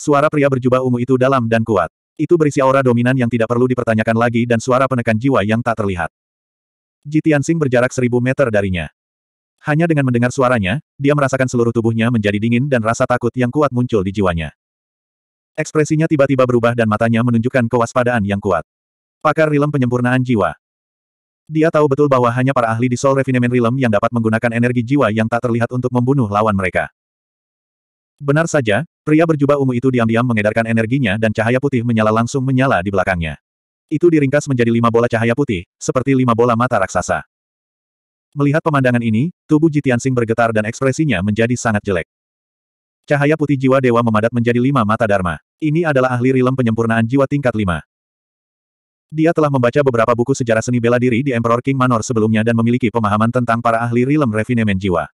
Suara pria berjubah ungu itu dalam dan kuat. Itu berisi aura dominan yang tidak perlu dipertanyakan lagi dan suara penekan jiwa yang tak terlihat. Jitiansing berjarak seribu meter darinya. Hanya dengan mendengar suaranya, dia merasakan seluruh tubuhnya menjadi dingin dan rasa takut yang kuat muncul di jiwanya. Ekspresinya tiba-tiba berubah dan matanya menunjukkan kewaspadaan yang kuat. Pakar Rilem Penyempurnaan Jiwa. Dia tahu betul bahwa hanya para ahli di Soul Refinement Rilem yang dapat menggunakan energi jiwa yang tak terlihat untuk membunuh lawan mereka. Benar saja, pria berjubah ungu itu diam-diam mengedarkan energinya dan cahaya putih menyala langsung menyala di belakangnya. Itu diringkas menjadi lima bola cahaya putih, seperti lima bola mata raksasa. Melihat pemandangan ini, tubuh Jitian Sing bergetar dan ekspresinya menjadi sangat jelek. Cahaya putih jiwa dewa memadat menjadi lima mata dharma. Ini adalah ahli rilem penyempurnaan jiwa tingkat lima. Dia telah membaca beberapa buku sejarah seni bela diri di Emperor King Manor sebelumnya dan memiliki pemahaman tentang para ahli rilem refinemen jiwa.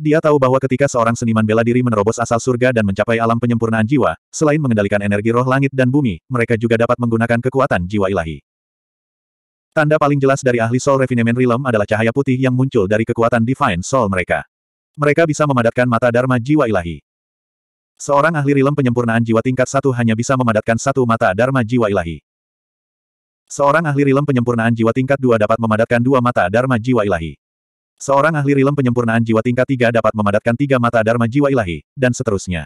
Dia tahu bahwa ketika seorang seniman bela diri menerobos asal surga dan mencapai alam penyempurnaan jiwa, selain mengendalikan energi roh langit dan bumi, mereka juga dapat menggunakan kekuatan jiwa ilahi. Tanda paling jelas dari ahli Soul Refinement Realm adalah cahaya putih yang muncul dari kekuatan Divine Soul mereka. Mereka bisa memadatkan mata Dharma jiwa ilahi. Seorang ahli rilem penyempurnaan jiwa tingkat satu hanya bisa memadatkan satu mata Dharma jiwa ilahi. Seorang ahli rilem penyempurnaan jiwa tingkat dua dapat memadatkan dua mata Dharma jiwa ilahi. Seorang ahli rilem penyempurnaan jiwa tingkat tiga dapat memadatkan tiga mata dharma jiwa ilahi, dan seterusnya.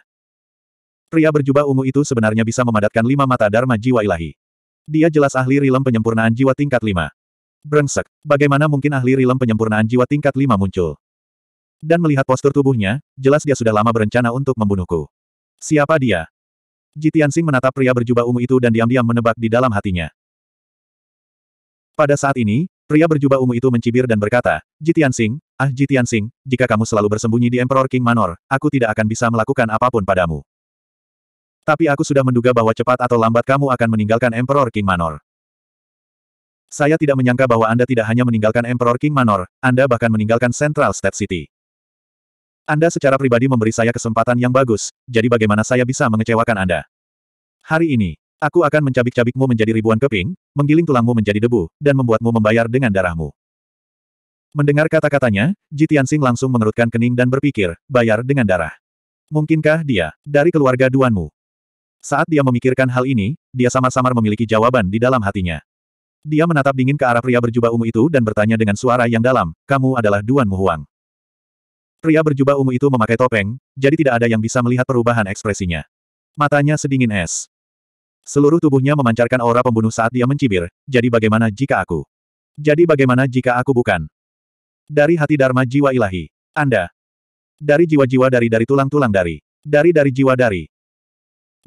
Pria berjubah ungu itu sebenarnya bisa memadatkan lima mata dharma jiwa ilahi. Dia jelas ahli rilem penyempurnaan jiwa tingkat lima. Brengsek, bagaimana mungkin ahli rilem penyempurnaan jiwa tingkat lima muncul? Dan melihat postur tubuhnya, jelas dia sudah lama berencana untuk membunuhku. Siapa dia? Jitian Singh menatap pria berjubah ungu itu dan diam-diam menebak di dalam hatinya. Pada saat ini, Pria berjubah ungu itu mencibir dan berkata, Jitian Sing, ah Jitian Sing, jika kamu selalu bersembunyi di Emperor King Manor, aku tidak akan bisa melakukan apapun padamu. Tapi aku sudah menduga bahwa cepat atau lambat kamu akan meninggalkan Emperor King Manor. Saya tidak menyangka bahwa Anda tidak hanya meninggalkan Emperor King Manor, Anda bahkan meninggalkan Central State City. Anda secara pribadi memberi saya kesempatan yang bagus, jadi bagaimana saya bisa mengecewakan Anda? Hari ini, Aku akan mencabik-cabikmu menjadi ribuan keping, menggiling tulangmu menjadi debu, dan membuatmu membayar dengan darahmu. Mendengar kata-katanya, Tianxing langsung mengerutkan kening dan berpikir, bayar dengan darah. Mungkinkah dia, dari keluarga Duanmu? Saat dia memikirkan hal ini, dia samar-samar memiliki jawaban di dalam hatinya. Dia menatap dingin ke arah pria berjubah ungu itu dan bertanya dengan suara yang dalam, kamu adalah Duanmu Huang. Pria berjubah ungu itu memakai topeng, jadi tidak ada yang bisa melihat perubahan ekspresinya. Matanya sedingin es. Seluruh tubuhnya memancarkan aura pembunuh saat dia mencibir, jadi bagaimana jika aku? Jadi bagaimana jika aku bukan? Dari hati Dharma jiwa ilahi. Anda. Dari jiwa-jiwa dari dari tulang-tulang dari. Dari dari jiwa dari.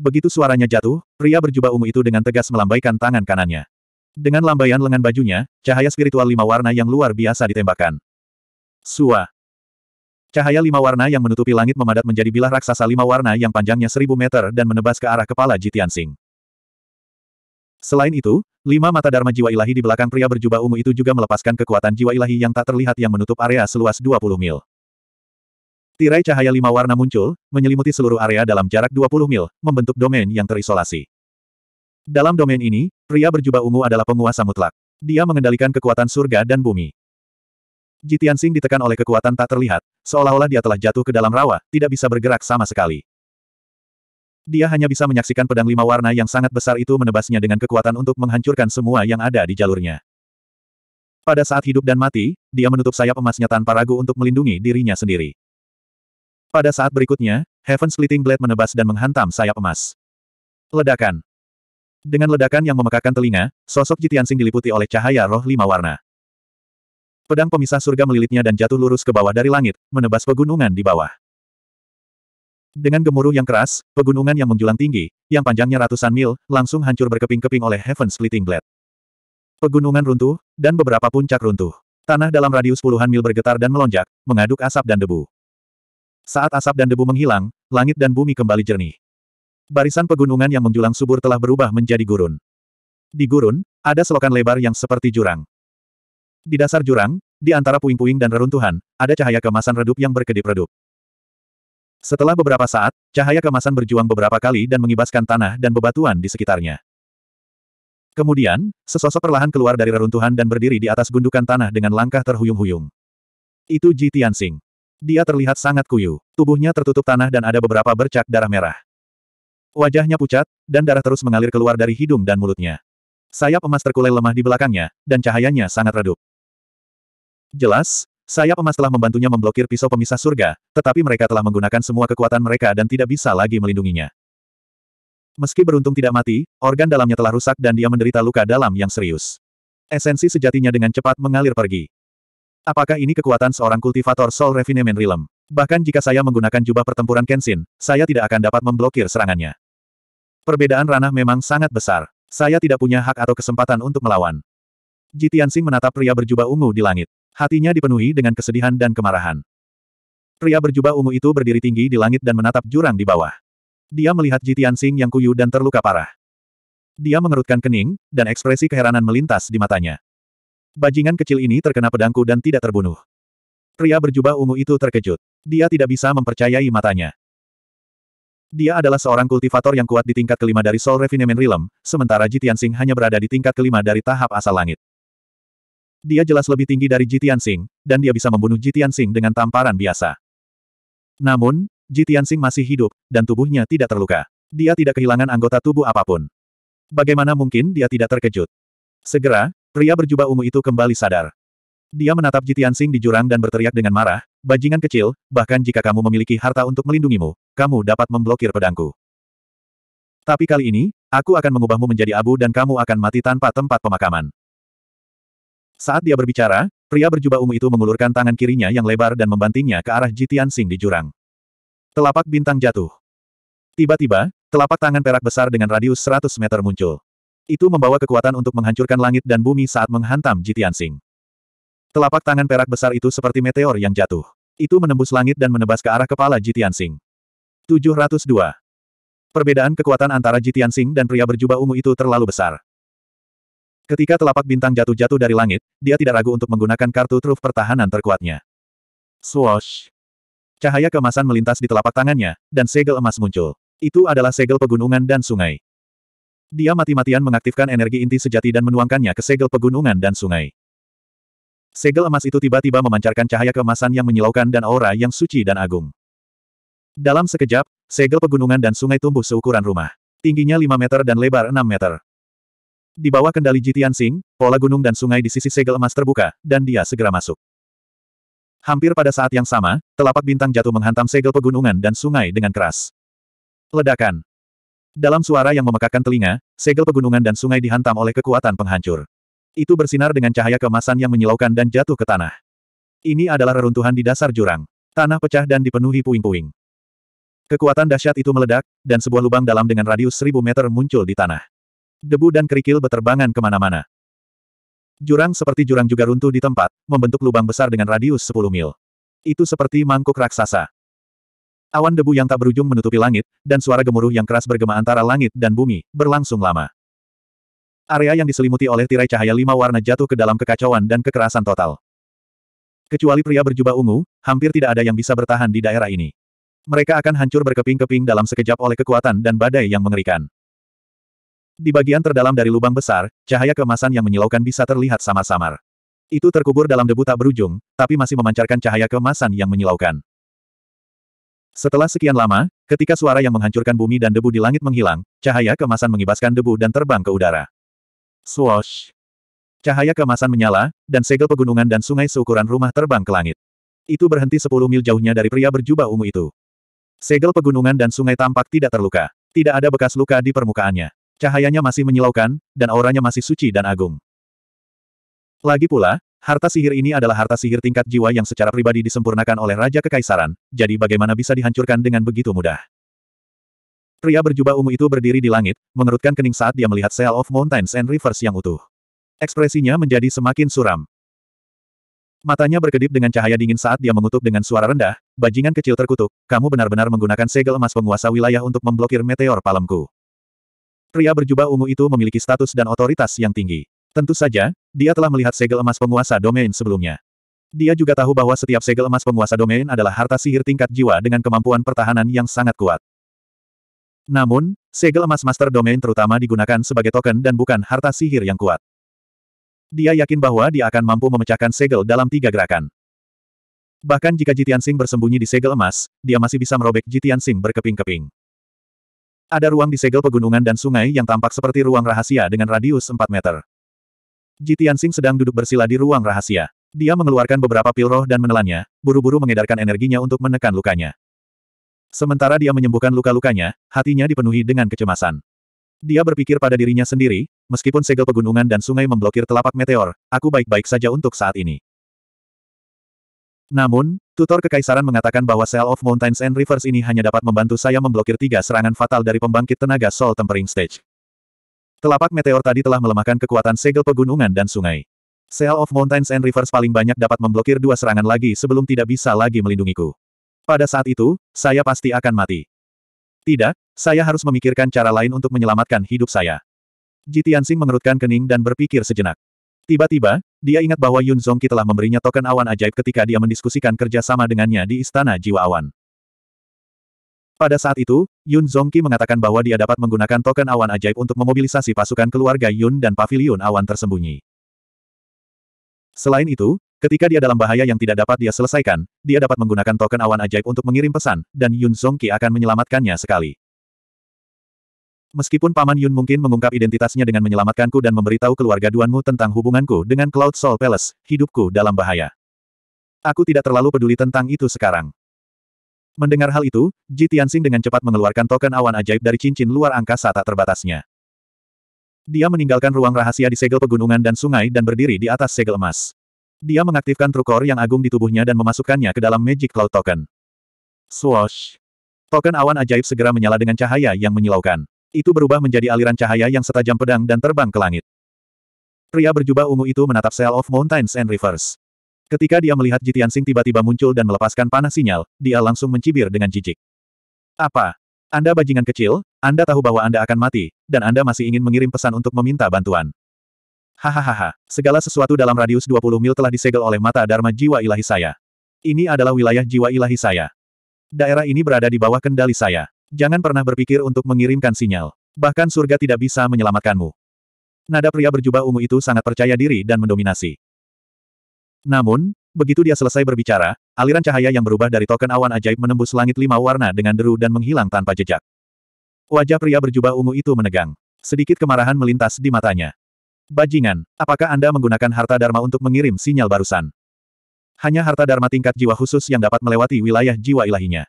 Begitu suaranya jatuh, pria berjubah ungu itu dengan tegas melambaikan tangan kanannya. Dengan lambaian lengan bajunya, cahaya spiritual lima warna yang luar biasa ditembakkan. Sua. Cahaya lima warna yang menutupi langit memadat menjadi bilah raksasa lima warna yang panjangnya seribu meter dan menebas ke arah kepala Jitian Singh. Selain itu, lima mata Dharma jiwa ilahi di belakang pria berjubah ungu itu juga melepaskan kekuatan jiwa ilahi yang tak terlihat yang menutup area seluas 20 mil. Tirai cahaya lima warna muncul, menyelimuti seluruh area dalam jarak 20 mil, membentuk domain yang terisolasi. Dalam domain ini, pria berjubah ungu adalah penguasa mutlak. Dia mengendalikan kekuatan surga dan bumi. Jitian Jitiansing ditekan oleh kekuatan tak terlihat, seolah-olah dia telah jatuh ke dalam rawa, tidak bisa bergerak sama sekali. Dia hanya bisa menyaksikan pedang lima warna yang sangat besar itu menebasnya dengan kekuatan untuk menghancurkan semua yang ada di jalurnya. Pada saat hidup dan mati, dia menutup sayap emasnya tanpa ragu untuk melindungi dirinya sendiri. Pada saat berikutnya, Heaven Splitting Blade menebas dan menghantam sayap emas. Ledakan. Dengan ledakan yang memekakan telinga, sosok Jitiansing diliputi oleh cahaya roh lima warna. Pedang pemisah surga melilitnya dan jatuh lurus ke bawah dari langit, menebas pegunungan di bawah. Dengan gemuruh yang keras, pegunungan yang menjulang tinggi, yang panjangnya ratusan mil, langsung hancur berkeping-keping oleh Heaven Splitting Blade. Pegunungan runtuh, dan beberapa puncak runtuh. Tanah dalam radius puluhan mil bergetar dan melonjak, mengaduk asap dan debu. Saat asap dan debu menghilang, langit dan bumi kembali jernih. Barisan pegunungan yang menjulang subur telah berubah menjadi gurun. Di gurun, ada selokan lebar yang seperti jurang. Di dasar jurang, di antara puing-puing dan reruntuhan, ada cahaya kemasan redup yang berkedip-redup. Setelah beberapa saat, cahaya kemasan berjuang beberapa kali dan mengibaskan tanah dan bebatuan di sekitarnya. Kemudian, sesosok perlahan keluar dari reruntuhan dan berdiri di atas gundukan tanah dengan langkah terhuyung-huyung. Itu Ji Tianxing. Dia terlihat sangat kuyu, tubuhnya tertutup tanah dan ada beberapa bercak darah merah. Wajahnya pucat, dan darah terus mengalir keluar dari hidung dan mulutnya. Sayap emas terkulai lemah di belakangnya, dan cahayanya sangat redup. Jelas, saya emas telah membantunya memblokir pisau pemisah surga, tetapi mereka telah menggunakan semua kekuatan mereka dan tidak bisa lagi melindunginya. Meski beruntung tidak mati, organ dalamnya telah rusak dan dia menderita luka dalam yang serius. Esensi sejatinya dengan cepat mengalir pergi. Apakah ini kekuatan seorang kultivator Soul Refinement Realm? Bahkan jika saya menggunakan jubah pertempuran Kenshin, saya tidak akan dapat memblokir serangannya. Perbedaan ranah memang sangat besar. Saya tidak punya hak atau kesempatan untuk melawan. Jitiansing menatap pria berjubah ungu di langit. Hatinya dipenuhi dengan kesedihan dan kemarahan. Pria berjubah ungu itu berdiri tinggi di langit dan menatap jurang di bawah. Dia melihat Jitian Sing yang kuyu dan terluka parah. Dia mengerutkan kening, dan ekspresi keheranan melintas di matanya. Bajingan kecil ini terkena pedangku dan tidak terbunuh. Pria berjubah ungu itu terkejut. Dia tidak bisa mempercayai matanya. Dia adalah seorang kultivator yang kuat di tingkat kelima dari Soul Refinement Realm, sementara Jitian Sing hanya berada di tingkat kelima dari tahap asal langit. Dia jelas lebih tinggi dari Jitian Sing, dan dia bisa membunuh Jitian Sing dengan tamparan biasa. Namun, Jitian Sing masih hidup, dan tubuhnya tidak terluka. Dia tidak kehilangan anggota tubuh apapun. Bagaimana mungkin dia tidak terkejut? Segera, pria berjubah ungu itu kembali sadar. Dia menatap Jitian Sing di jurang dan berteriak dengan marah, bajingan kecil, bahkan jika kamu memiliki harta untuk melindungimu, kamu dapat memblokir pedangku. Tapi kali ini, aku akan mengubahmu menjadi abu dan kamu akan mati tanpa tempat pemakaman. Saat dia berbicara, pria berjubah ungu itu mengulurkan tangan kirinya yang lebar dan membantingnya ke arah Jitian Sing di jurang. Telapak bintang jatuh. Tiba-tiba, telapak tangan perak besar dengan radius 100 meter muncul. Itu membawa kekuatan untuk menghancurkan langit dan bumi saat menghantam Jitian Sing. Telapak tangan perak besar itu seperti meteor yang jatuh. Itu menembus langit dan menebas ke arah kepala Jitian Sing. 702. Perbedaan kekuatan antara Jitian Sing dan pria berjubah ungu itu terlalu besar. Ketika telapak bintang jatuh-jatuh dari langit, dia tidak ragu untuk menggunakan kartu truf pertahanan terkuatnya. Swoosh! Cahaya kemasan melintas di telapak tangannya, dan segel emas muncul. Itu adalah segel pegunungan dan sungai. Dia mati-matian mengaktifkan energi inti sejati dan menuangkannya ke segel pegunungan dan sungai. Segel emas itu tiba-tiba memancarkan cahaya kemasan yang menyilaukan dan aura yang suci dan agung. Dalam sekejap, segel pegunungan dan sungai tumbuh seukuran rumah. Tingginya 5 meter dan lebar 6 meter. Di bawah kendali Jitian Sing, pola gunung dan sungai di sisi segel emas terbuka, dan dia segera masuk. Hampir pada saat yang sama, telapak bintang jatuh menghantam segel pegunungan dan sungai dengan keras. Ledakan. Dalam suara yang memekakkan telinga, segel pegunungan dan sungai dihantam oleh kekuatan penghancur. Itu bersinar dengan cahaya kemasan yang menyilaukan dan jatuh ke tanah. Ini adalah reruntuhan di dasar jurang. Tanah pecah dan dipenuhi puing-puing. Kekuatan dahsyat itu meledak, dan sebuah lubang dalam dengan radius seribu meter muncul di tanah. Debu dan kerikil beterbangan kemana-mana. Jurang seperti jurang juga runtuh di tempat, membentuk lubang besar dengan radius 10 mil. Itu seperti mangkuk raksasa. Awan debu yang tak berujung menutupi langit, dan suara gemuruh yang keras bergema antara langit dan bumi, berlangsung lama. Area yang diselimuti oleh tirai cahaya lima warna jatuh ke dalam kekacauan dan kekerasan total. Kecuali pria berjubah ungu, hampir tidak ada yang bisa bertahan di daerah ini. Mereka akan hancur berkeping-keping dalam sekejap oleh kekuatan dan badai yang mengerikan. Di bagian terdalam dari lubang besar, cahaya kemasan yang menyilaukan bisa terlihat samar-samar. Itu terkubur dalam debu tak berujung, tapi masih memancarkan cahaya kemasan yang menyilaukan. Setelah sekian lama, ketika suara yang menghancurkan bumi dan debu di langit menghilang, cahaya kemasan mengibaskan debu dan terbang ke udara. Swoosh! Cahaya kemasan menyala, dan segel pegunungan dan sungai seukuran rumah terbang ke langit. Itu berhenti sepuluh mil jauhnya dari pria berjubah ungu itu. Segel pegunungan dan sungai tampak tidak terluka. Tidak ada bekas luka di permukaannya. Cahayanya masih menyilaukan, dan auranya masih suci dan agung. Lagi pula, harta sihir ini adalah harta sihir tingkat jiwa yang secara pribadi disempurnakan oleh Raja Kekaisaran, jadi bagaimana bisa dihancurkan dengan begitu mudah. Pria berjubah ungu itu berdiri di langit, mengerutkan kening saat dia melihat Seal of Mountains and Rivers yang utuh. Ekspresinya menjadi semakin suram. Matanya berkedip dengan cahaya dingin saat dia mengutuk dengan suara rendah, bajingan kecil terkutuk, kamu benar-benar menggunakan segel emas penguasa wilayah untuk memblokir meteor palemku. Pria berjubah ungu itu memiliki status dan otoritas yang tinggi. Tentu saja, dia telah melihat segel emas penguasa domain sebelumnya. Dia juga tahu bahwa setiap segel emas penguasa domain adalah harta sihir tingkat jiwa dengan kemampuan pertahanan yang sangat kuat. Namun, segel emas master domain terutama digunakan sebagai token dan bukan harta sihir yang kuat. Dia yakin bahwa dia akan mampu memecahkan segel dalam tiga gerakan. Bahkan jika Jitian Sing bersembunyi di segel emas, dia masih bisa merobek Jitian Sing berkeping-keping. Ada ruang di segel pegunungan dan sungai yang tampak seperti ruang rahasia dengan radius 4 meter. Ji Tianxing sedang duduk bersila di ruang rahasia. Dia mengeluarkan beberapa pil roh dan menelannya, buru-buru mengedarkan energinya untuk menekan lukanya. Sementara dia menyembuhkan luka-lukanya, hatinya dipenuhi dengan kecemasan. Dia berpikir pada dirinya sendiri, meskipun segel pegunungan dan sungai memblokir telapak meteor, aku baik-baik saja untuk saat ini. Namun, tutor kekaisaran mengatakan bahwa Cell of Mountains and Rivers ini hanya dapat membantu saya memblokir tiga serangan fatal dari pembangkit tenaga Soul Tempering Stage. Telapak meteor tadi telah melemahkan kekuatan segel pegunungan dan sungai. Cell of Mountains and Rivers paling banyak dapat memblokir dua serangan lagi sebelum tidak bisa lagi melindungiku. Pada saat itu, saya pasti akan mati. Tidak, saya harus memikirkan cara lain untuk menyelamatkan hidup saya. Jitiansing mengerutkan kening dan berpikir sejenak. Tiba-tiba, dia ingat bahwa Yun Zongki telah memberinya token awan ajaib ketika dia mendiskusikan kerjasama dengannya di Istana Jiwa Awan. Pada saat itu, Yun Zongki mengatakan bahwa dia dapat menggunakan token awan ajaib untuk memobilisasi pasukan keluarga Yun dan pavilion awan tersembunyi. Selain itu, ketika dia dalam bahaya yang tidak dapat dia selesaikan, dia dapat menggunakan token awan ajaib untuk mengirim pesan, dan Yun Zongki akan menyelamatkannya sekali. Meskipun Paman Yun mungkin mengungkap identitasnya dengan menyelamatkanku dan memberitahu keluarga Duanmu tentang hubunganku dengan Cloud Soul Palace, hidupku dalam bahaya. Aku tidak terlalu peduli tentang itu sekarang. Mendengar hal itu, Ji Tianxing dengan cepat mengeluarkan token awan ajaib dari cincin luar angkasa tak terbatasnya. Dia meninggalkan ruang rahasia di segel pegunungan dan sungai dan berdiri di atas segel emas. Dia mengaktifkan trukor yang agung di tubuhnya dan memasukkannya ke dalam Magic Cloud Token. Swoosh! Token awan ajaib segera menyala dengan cahaya yang menyilaukan. Itu berubah menjadi aliran cahaya yang setajam pedang dan terbang ke langit. Pria berjubah ungu itu menatap Cell of Mountains and Rivers. Ketika dia melihat Jitian Sing tiba-tiba muncul dan melepaskan panah sinyal, dia langsung mencibir dengan jijik. Apa? Anda bajingan kecil, Anda tahu bahwa Anda akan mati, dan Anda masih ingin mengirim pesan untuk meminta bantuan. Hahaha, segala sesuatu dalam radius 20 mil telah disegel oleh mata Dharma jiwa ilahi saya. Ini adalah wilayah jiwa ilahi saya. Daerah ini berada di bawah kendali saya. Jangan pernah berpikir untuk mengirimkan sinyal. Bahkan surga tidak bisa menyelamatkanmu. Nada pria berjubah ungu itu sangat percaya diri dan mendominasi. Namun, begitu dia selesai berbicara, aliran cahaya yang berubah dari token awan ajaib menembus langit lima warna dengan deru dan menghilang tanpa jejak. Wajah pria berjubah ungu itu menegang. Sedikit kemarahan melintas di matanya. Bajingan, apakah Anda menggunakan harta dharma untuk mengirim sinyal barusan? Hanya harta dharma tingkat jiwa khusus yang dapat melewati wilayah jiwa ilahinya.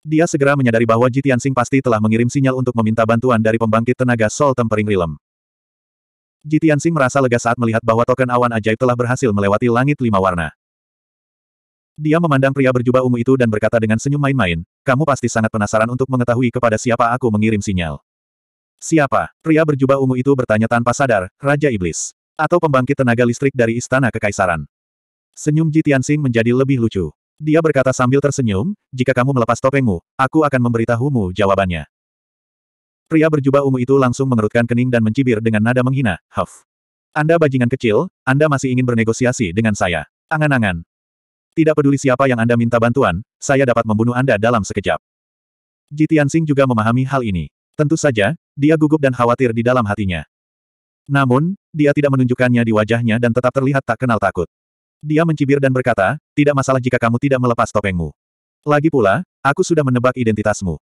Dia segera menyadari bahwa Jitian Jitiansing pasti telah mengirim sinyal untuk meminta bantuan dari pembangkit tenaga Sol Tempering Rilem. Jitiansing merasa lega saat melihat bahwa token awan ajaib telah berhasil melewati langit lima warna. Dia memandang pria berjubah ungu itu dan berkata dengan senyum main-main, kamu pasti sangat penasaran untuk mengetahui kepada siapa aku mengirim sinyal. Siapa? Pria berjubah ungu itu bertanya tanpa sadar, Raja Iblis. Atau pembangkit tenaga listrik dari Istana Kekaisaran. Senyum Jitian Jitiansing menjadi lebih lucu. Dia berkata sambil tersenyum, jika kamu melepas topengmu, aku akan memberitahumu jawabannya. Pria berjubah ungu itu langsung mengerutkan kening dan mencibir dengan nada menghina, Huff. Anda bajingan kecil, Anda masih ingin bernegosiasi dengan saya. Angan-angan. Tidak peduli siapa yang Anda minta bantuan, saya dapat membunuh Anda dalam sekejap. Ji Tianxing juga memahami hal ini. Tentu saja, dia gugup dan khawatir di dalam hatinya. Namun, dia tidak menunjukkannya di wajahnya dan tetap terlihat tak kenal takut. Dia mencibir dan berkata, tidak masalah jika kamu tidak melepas topengmu. Lagi pula, aku sudah menebak identitasmu.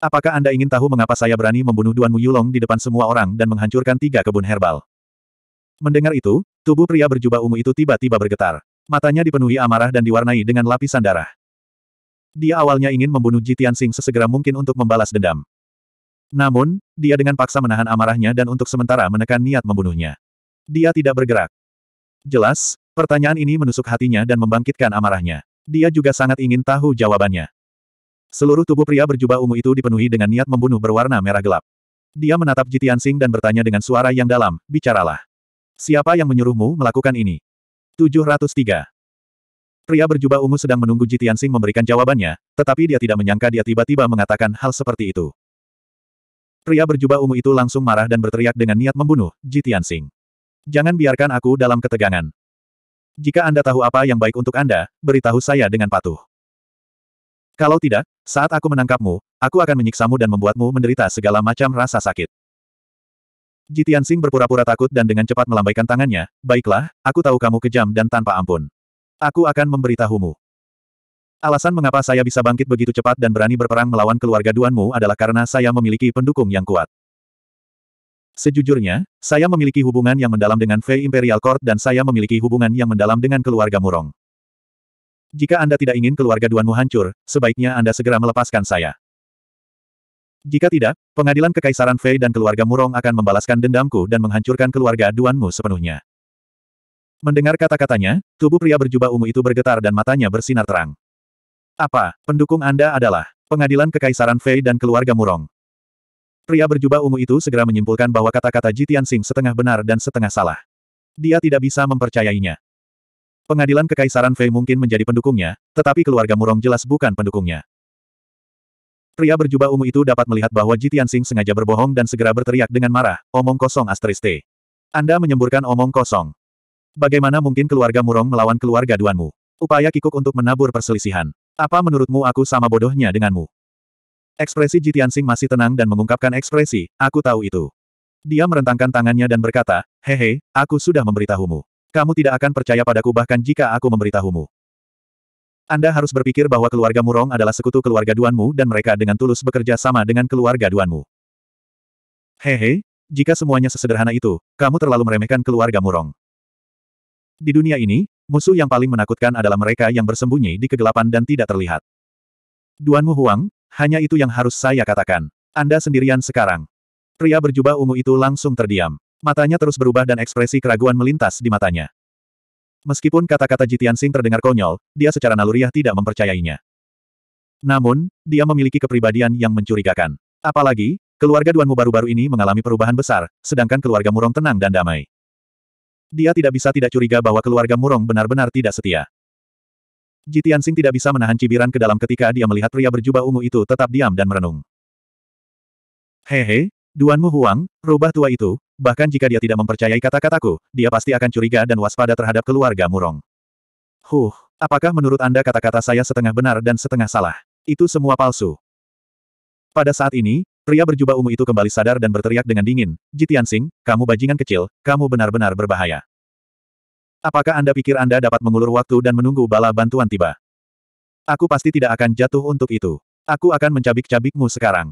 Apakah Anda ingin tahu mengapa saya berani membunuh Duan Mu Yulong di depan semua orang dan menghancurkan tiga kebun herbal? Mendengar itu, tubuh pria berjubah ungu itu tiba-tiba bergetar. Matanya dipenuhi amarah dan diwarnai dengan lapisan darah. Dia awalnya ingin membunuh Jitian Sing sesegera mungkin untuk membalas dendam. Namun, dia dengan paksa menahan amarahnya dan untuk sementara menekan niat membunuhnya. Dia tidak bergerak. Jelas, Pertanyaan ini menusuk hatinya dan membangkitkan amarahnya. Dia juga sangat ingin tahu jawabannya. Seluruh tubuh pria berjubah ungu itu dipenuhi dengan niat membunuh berwarna merah gelap. Dia menatap Jitian Sing dan bertanya dengan suara yang dalam, bicaralah. Siapa yang menyuruhmu melakukan ini? 703. Pria berjubah ungu sedang menunggu Jitian Sing memberikan jawabannya, tetapi dia tidak menyangka dia tiba-tiba mengatakan hal seperti itu. Pria berjubah ungu itu langsung marah dan berteriak dengan niat membunuh, Jitian Sing. Jangan biarkan aku dalam ketegangan. Jika Anda tahu apa yang baik untuk Anda, beritahu saya dengan patuh. Kalau tidak, saat aku menangkapmu, aku akan menyiksamu dan membuatmu menderita segala macam rasa sakit. Jitian Sing berpura-pura takut dan dengan cepat melambaikan tangannya, baiklah, aku tahu kamu kejam dan tanpa ampun. Aku akan memberitahumu. Alasan mengapa saya bisa bangkit begitu cepat dan berani berperang melawan keluarga Duanmu adalah karena saya memiliki pendukung yang kuat. Sejujurnya, saya memiliki hubungan yang mendalam dengan Fei Imperial Court dan saya memiliki hubungan yang mendalam dengan keluarga Murong. Jika Anda tidak ingin keluarga Duanmu hancur, sebaiknya Anda segera melepaskan saya. Jika tidak, pengadilan Kekaisaran Fei dan keluarga Murong akan membalaskan dendamku dan menghancurkan keluarga Duanmu sepenuhnya. Mendengar kata-katanya, tubuh pria berjubah ungu itu bergetar dan matanya bersinar terang. Apa, pendukung Anda adalah pengadilan Kekaisaran Fei dan keluarga Murong? Pria berjubah ungu itu segera menyimpulkan bahwa kata-kata Jitian Sing setengah benar dan setengah salah. Dia tidak bisa mempercayainya. Pengadilan Kekaisaran Fei mungkin menjadi pendukungnya, tetapi keluarga Murong jelas bukan pendukungnya. Pria berjubah ungu itu dapat melihat bahwa Jitian Sing sengaja berbohong dan segera berteriak dengan marah, omong kosong asteris Anda menyemburkan omong kosong. Bagaimana mungkin keluarga Murong melawan keluarga Duanmu? Upaya kikuk untuk menabur perselisihan. Apa menurutmu aku sama bodohnya denganmu? Ekspresi Jitiansing masih tenang dan mengungkapkan ekspresi, aku tahu itu. Dia merentangkan tangannya dan berkata, hehe, aku sudah memberitahumu. Kamu tidak akan percaya padaku bahkan jika aku memberitahumu. Anda harus berpikir bahwa keluarga Murong adalah sekutu keluarga Duanmu dan mereka dengan tulus bekerja sama dengan keluarga Duanmu. Hehe, jika semuanya sesederhana itu, kamu terlalu meremehkan keluarga Murong. Di dunia ini, musuh yang paling menakutkan adalah mereka yang bersembunyi di kegelapan dan tidak terlihat. Duanmu Huang, hanya itu yang harus saya katakan. Anda sendirian sekarang. Pria berjubah ungu itu langsung terdiam. Matanya terus berubah dan ekspresi keraguan melintas di matanya. Meskipun kata-kata Jitian Sing terdengar konyol, dia secara naluriah tidak mempercayainya. Namun, dia memiliki kepribadian yang mencurigakan. Apalagi, keluarga Duanmu baru-baru ini mengalami perubahan besar, sedangkan keluarga Murong tenang dan damai. Dia tidak bisa tidak curiga bahwa keluarga Murong benar-benar tidak setia. Jitiansing tidak bisa menahan cibiran ke dalam ketika dia melihat pria berjubah ungu itu tetap diam dan merenung. Hehe, Duanmu Huang, rubah tua itu, bahkan jika dia tidak mempercayai kata-kataku, dia pasti akan curiga dan waspada terhadap keluarga Murong. Huh, apakah menurut Anda kata-kata saya setengah benar dan setengah salah? Itu semua palsu. Pada saat ini, pria berjubah ungu itu kembali sadar dan berteriak dengan dingin, Jitiansing, kamu bajingan kecil, kamu benar-benar berbahaya. Apakah Anda pikir Anda dapat mengulur waktu dan menunggu bala bantuan tiba? Aku pasti tidak akan jatuh untuk itu. Aku akan mencabik-cabikmu sekarang.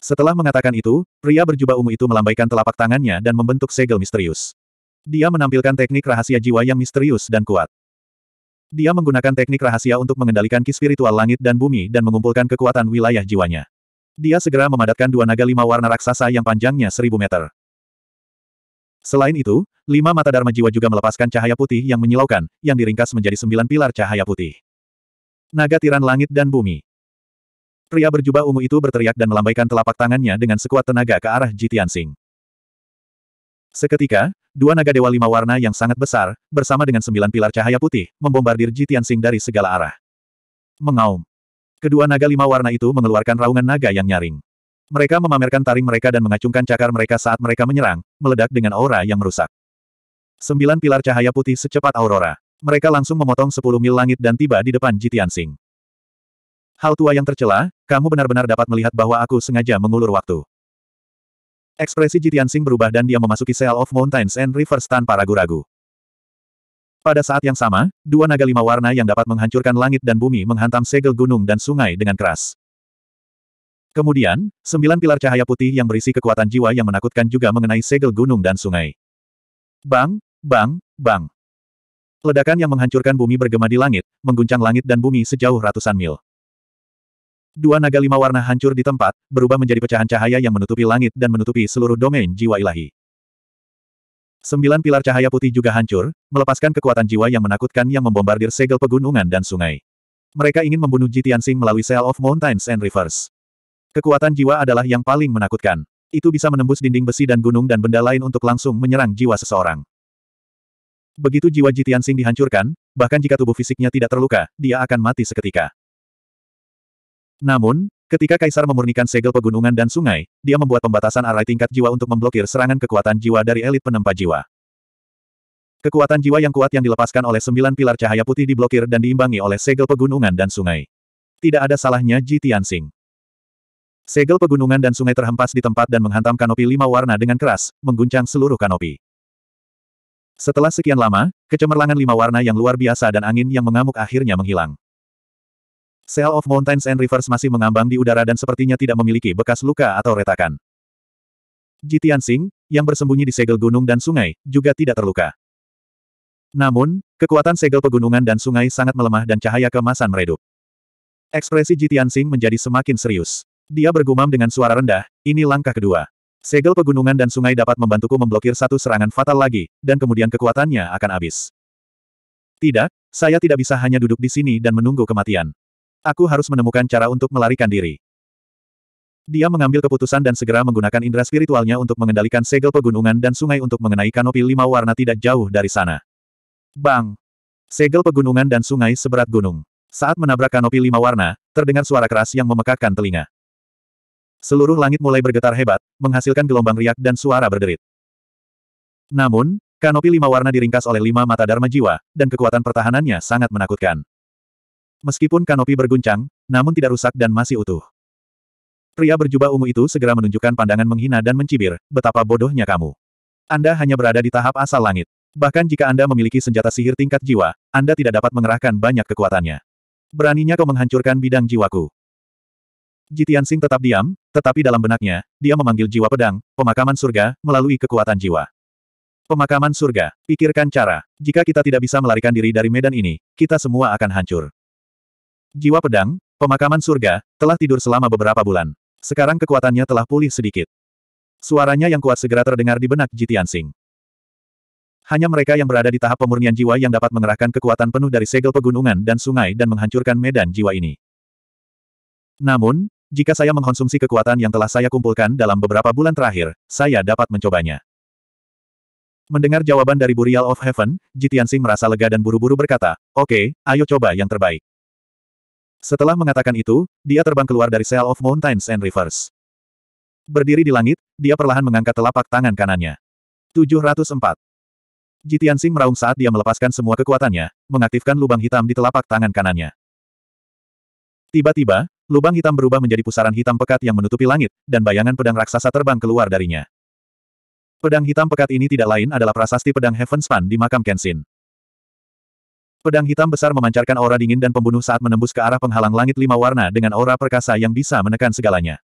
Setelah mengatakan itu, pria berjubah ungu itu melambaikan telapak tangannya dan membentuk segel misterius. Dia menampilkan teknik rahasia jiwa yang misterius dan kuat. Dia menggunakan teknik rahasia untuk mengendalikan ki spiritual langit dan bumi dan mengumpulkan kekuatan wilayah jiwanya. Dia segera memadatkan dua naga lima warna raksasa yang panjangnya seribu meter. Selain itu, lima mata Dharma Jiwa juga melepaskan cahaya putih yang menyilaukan, yang diringkas menjadi sembilan pilar cahaya putih. Naga tiran langit dan bumi. Pria berjubah ungu itu berteriak dan melambaikan telapak tangannya dengan sekuat tenaga ke arah Jitian Sing. Seketika, dua naga dewa lima warna yang sangat besar, bersama dengan sembilan pilar cahaya putih, membombardir Jitian Sing dari segala arah. Mengaum. Kedua naga lima warna itu mengeluarkan raungan naga yang nyaring. Mereka memamerkan taring mereka dan mengacungkan cakar mereka saat mereka menyerang, meledak dengan aura yang merusak. Sembilan pilar cahaya putih secepat aurora. Mereka langsung memotong sepuluh mil langit dan tiba di depan Jitian Sing. Hal tua yang tercela, kamu benar-benar dapat melihat bahwa aku sengaja mengulur waktu. Ekspresi Jitian Sing berubah dan dia memasuki Seal of Mountains and Rivers tanpa ragu-ragu. Pada saat yang sama, dua naga lima warna yang dapat menghancurkan langit dan bumi menghantam segel gunung dan sungai dengan keras. Kemudian, sembilan pilar cahaya putih yang berisi kekuatan jiwa yang menakutkan juga mengenai segel gunung dan sungai. Bang, bang, bang. Ledakan yang menghancurkan bumi bergema di langit, mengguncang langit dan bumi sejauh ratusan mil. Dua naga lima warna hancur di tempat, berubah menjadi pecahan cahaya yang menutupi langit dan menutupi seluruh domain jiwa ilahi. Sembilan pilar cahaya putih juga hancur, melepaskan kekuatan jiwa yang menakutkan yang membombardir segel pegunungan dan sungai. Mereka ingin membunuh Jitian Sing melalui Cell of Mountains and Rivers. Kekuatan jiwa adalah yang paling menakutkan. Itu bisa menembus dinding besi dan gunung dan benda lain untuk langsung menyerang jiwa seseorang. Begitu jiwa Jitian Sing dihancurkan, bahkan jika tubuh fisiknya tidak terluka, dia akan mati seketika. Namun, ketika Kaisar memurnikan segel pegunungan dan sungai, dia membuat pembatasan arai tingkat jiwa untuk memblokir serangan kekuatan jiwa dari elit penempa jiwa. Kekuatan jiwa yang kuat yang dilepaskan oleh sembilan pilar cahaya putih diblokir dan diimbangi oleh segel pegunungan dan sungai. Tidak ada salahnya Jitian Sing. Segel pegunungan dan sungai terhempas di tempat dan menghantam kanopi lima warna dengan keras, mengguncang seluruh kanopi. Setelah sekian lama, kecemerlangan lima warna yang luar biasa dan angin yang mengamuk akhirnya menghilang. Cell of Mountains and Rivers masih mengambang di udara dan sepertinya tidak memiliki bekas luka atau retakan. Jitian Singh, yang bersembunyi di segel gunung dan sungai, juga tidak terluka. Namun, kekuatan segel pegunungan dan sungai sangat melemah dan cahaya kemasan meredup. Ekspresi Jitian Singh menjadi semakin serius. Dia bergumam dengan suara rendah, ini langkah kedua. Segel pegunungan dan sungai dapat membantuku memblokir satu serangan fatal lagi, dan kemudian kekuatannya akan habis. Tidak, saya tidak bisa hanya duduk di sini dan menunggu kematian. Aku harus menemukan cara untuk melarikan diri. Dia mengambil keputusan dan segera menggunakan indera spiritualnya untuk mengendalikan segel pegunungan dan sungai untuk mengenai kanopi lima warna tidak jauh dari sana. Bang! Segel pegunungan dan sungai seberat gunung. Saat menabrak kanopi lima warna, terdengar suara keras yang memekakkan telinga. Seluruh langit mulai bergetar hebat, menghasilkan gelombang riak dan suara berderit. Namun, kanopi lima warna diringkas oleh lima mata Dharma jiwa, dan kekuatan pertahanannya sangat menakutkan. Meskipun kanopi berguncang, namun tidak rusak dan masih utuh. Pria berjubah ungu itu segera menunjukkan pandangan menghina dan mencibir, betapa bodohnya kamu. Anda hanya berada di tahap asal langit. Bahkan jika Anda memiliki senjata sihir tingkat jiwa, Anda tidak dapat mengerahkan banyak kekuatannya. Beraninya kau menghancurkan bidang jiwaku. Jitian Sing tetap diam, tetapi dalam benaknya, dia memanggil jiwa pedang, pemakaman surga, melalui kekuatan jiwa. Pemakaman surga, pikirkan cara. Jika kita tidak bisa melarikan diri dari medan ini, kita semua akan hancur. Jiwa pedang, pemakaman surga, telah tidur selama beberapa bulan. Sekarang kekuatannya telah pulih sedikit. Suaranya yang kuat segera terdengar di benak Jitian Sing. Hanya mereka yang berada di tahap pemurnian jiwa yang dapat mengerahkan kekuatan penuh dari segel pegunungan dan sungai dan menghancurkan medan jiwa ini. Namun, jika saya mengkonsumsi kekuatan yang telah saya kumpulkan dalam beberapa bulan terakhir, saya dapat mencobanya. Mendengar jawaban dari Burial of Heaven, Jitiansing merasa lega dan buru-buru berkata, Oke, okay, ayo coba yang terbaik. Setelah mengatakan itu, dia terbang keluar dari Cell of Mountains and Rivers. Berdiri di langit, dia perlahan mengangkat telapak tangan kanannya. 704. Jitiansing meraung saat dia melepaskan semua kekuatannya, mengaktifkan lubang hitam di telapak tangan kanannya. Tiba-tiba, Lubang hitam berubah menjadi pusaran hitam pekat yang menutupi langit, dan bayangan pedang raksasa terbang keluar darinya. Pedang hitam pekat ini tidak lain adalah prasasti pedang Heavenspan di makam Kenshin. Pedang hitam besar memancarkan aura dingin dan pembunuh saat menembus ke arah penghalang langit lima warna dengan aura perkasa yang bisa menekan segalanya.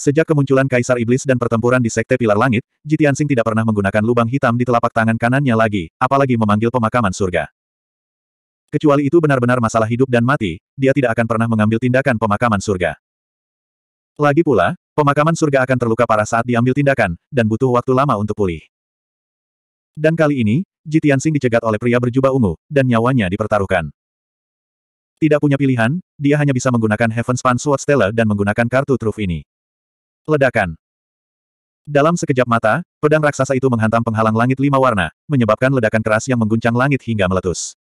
Sejak kemunculan Kaisar Iblis dan pertempuran di Sekte Pilar Langit, Jitiansing tidak pernah menggunakan lubang hitam di telapak tangan kanannya lagi, apalagi memanggil pemakaman surga. Kecuali itu benar-benar masalah hidup dan mati, dia tidak akan pernah mengambil tindakan pemakaman surga. Lagi pula, pemakaman surga akan terluka parah saat diambil tindakan, dan butuh waktu lama untuk pulih. Dan kali ini, Jitian Sing dicegat oleh pria berjubah ungu, dan nyawanya dipertaruhkan. Tidak punya pilihan, dia hanya bisa menggunakan Heaven Span Sword Stella dan menggunakan kartu truf ini. Ledakan. Dalam sekejap mata, pedang raksasa itu menghantam penghalang langit lima warna, menyebabkan ledakan keras yang mengguncang langit hingga meletus.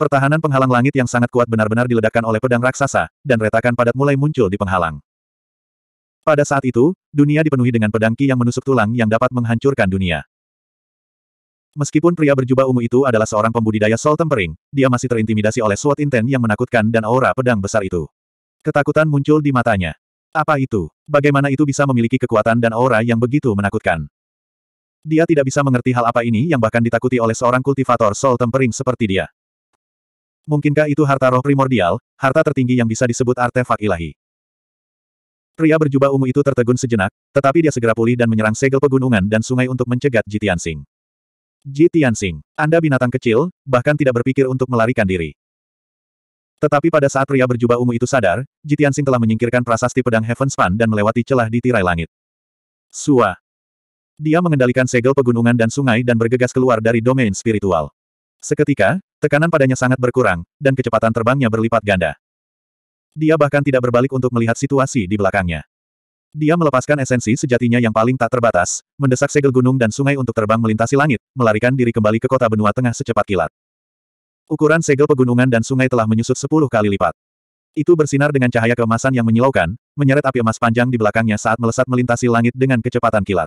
Pertahanan penghalang langit yang sangat kuat benar-benar diledakkan oleh pedang raksasa, dan retakan padat mulai muncul di penghalang. Pada saat itu, dunia dipenuhi dengan pedang ki yang menusuk tulang yang dapat menghancurkan dunia. Meskipun pria berjubah ungu itu adalah seorang pembudidaya Sol Tempering, dia masih terintimidasi oleh SWAT Inten yang menakutkan dan aura pedang besar itu. Ketakutan muncul di matanya. Apa itu? Bagaimana itu bisa memiliki kekuatan dan aura yang begitu menakutkan? Dia tidak bisa mengerti hal apa ini yang bahkan ditakuti oleh seorang kultivator Sol Tempering seperti dia. Mungkinkah itu harta roh primordial, harta tertinggi yang bisa disebut artefak ilahi? Pria berjubah ungu itu tertegun sejenak, tetapi dia segera pulih dan menyerang segel pegunungan dan sungai untuk mencegat Jitian Sing. Jitian Sing, Anda binatang kecil, bahkan tidak berpikir untuk melarikan diri. Tetapi pada saat pria berjubah ungu itu sadar, Jitian Sing telah menyingkirkan prasasti pedang Heaven Span dan melewati celah di tirai langit. Sua. Dia mengendalikan segel pegunungan dan sungai dan bergegas keluar dari domain spiritual. Seketika, Tekanan padanya sangat berkurang, dan kecepatan terbangnya berlipat ganda. Dia bahkan tidak berbalik untuk melihat situasi di belakangnya. Dia melepaskan esensi sejatinya yang paling tak terbatas, mendesak segel gunung dan sungai untuk terbang melintasi langit, melarikan diri kembali ke kota benua tengah secepat kilat. Ukuran segel pegunungan dan sungai telah menyusut sepuluh kali lipat. Itu bersinar dengan cahaya keemasan yang menyilaukan, menyeret api emas panjang di belakangnya saat melesat melintasi langit dengan kecepatan kilat.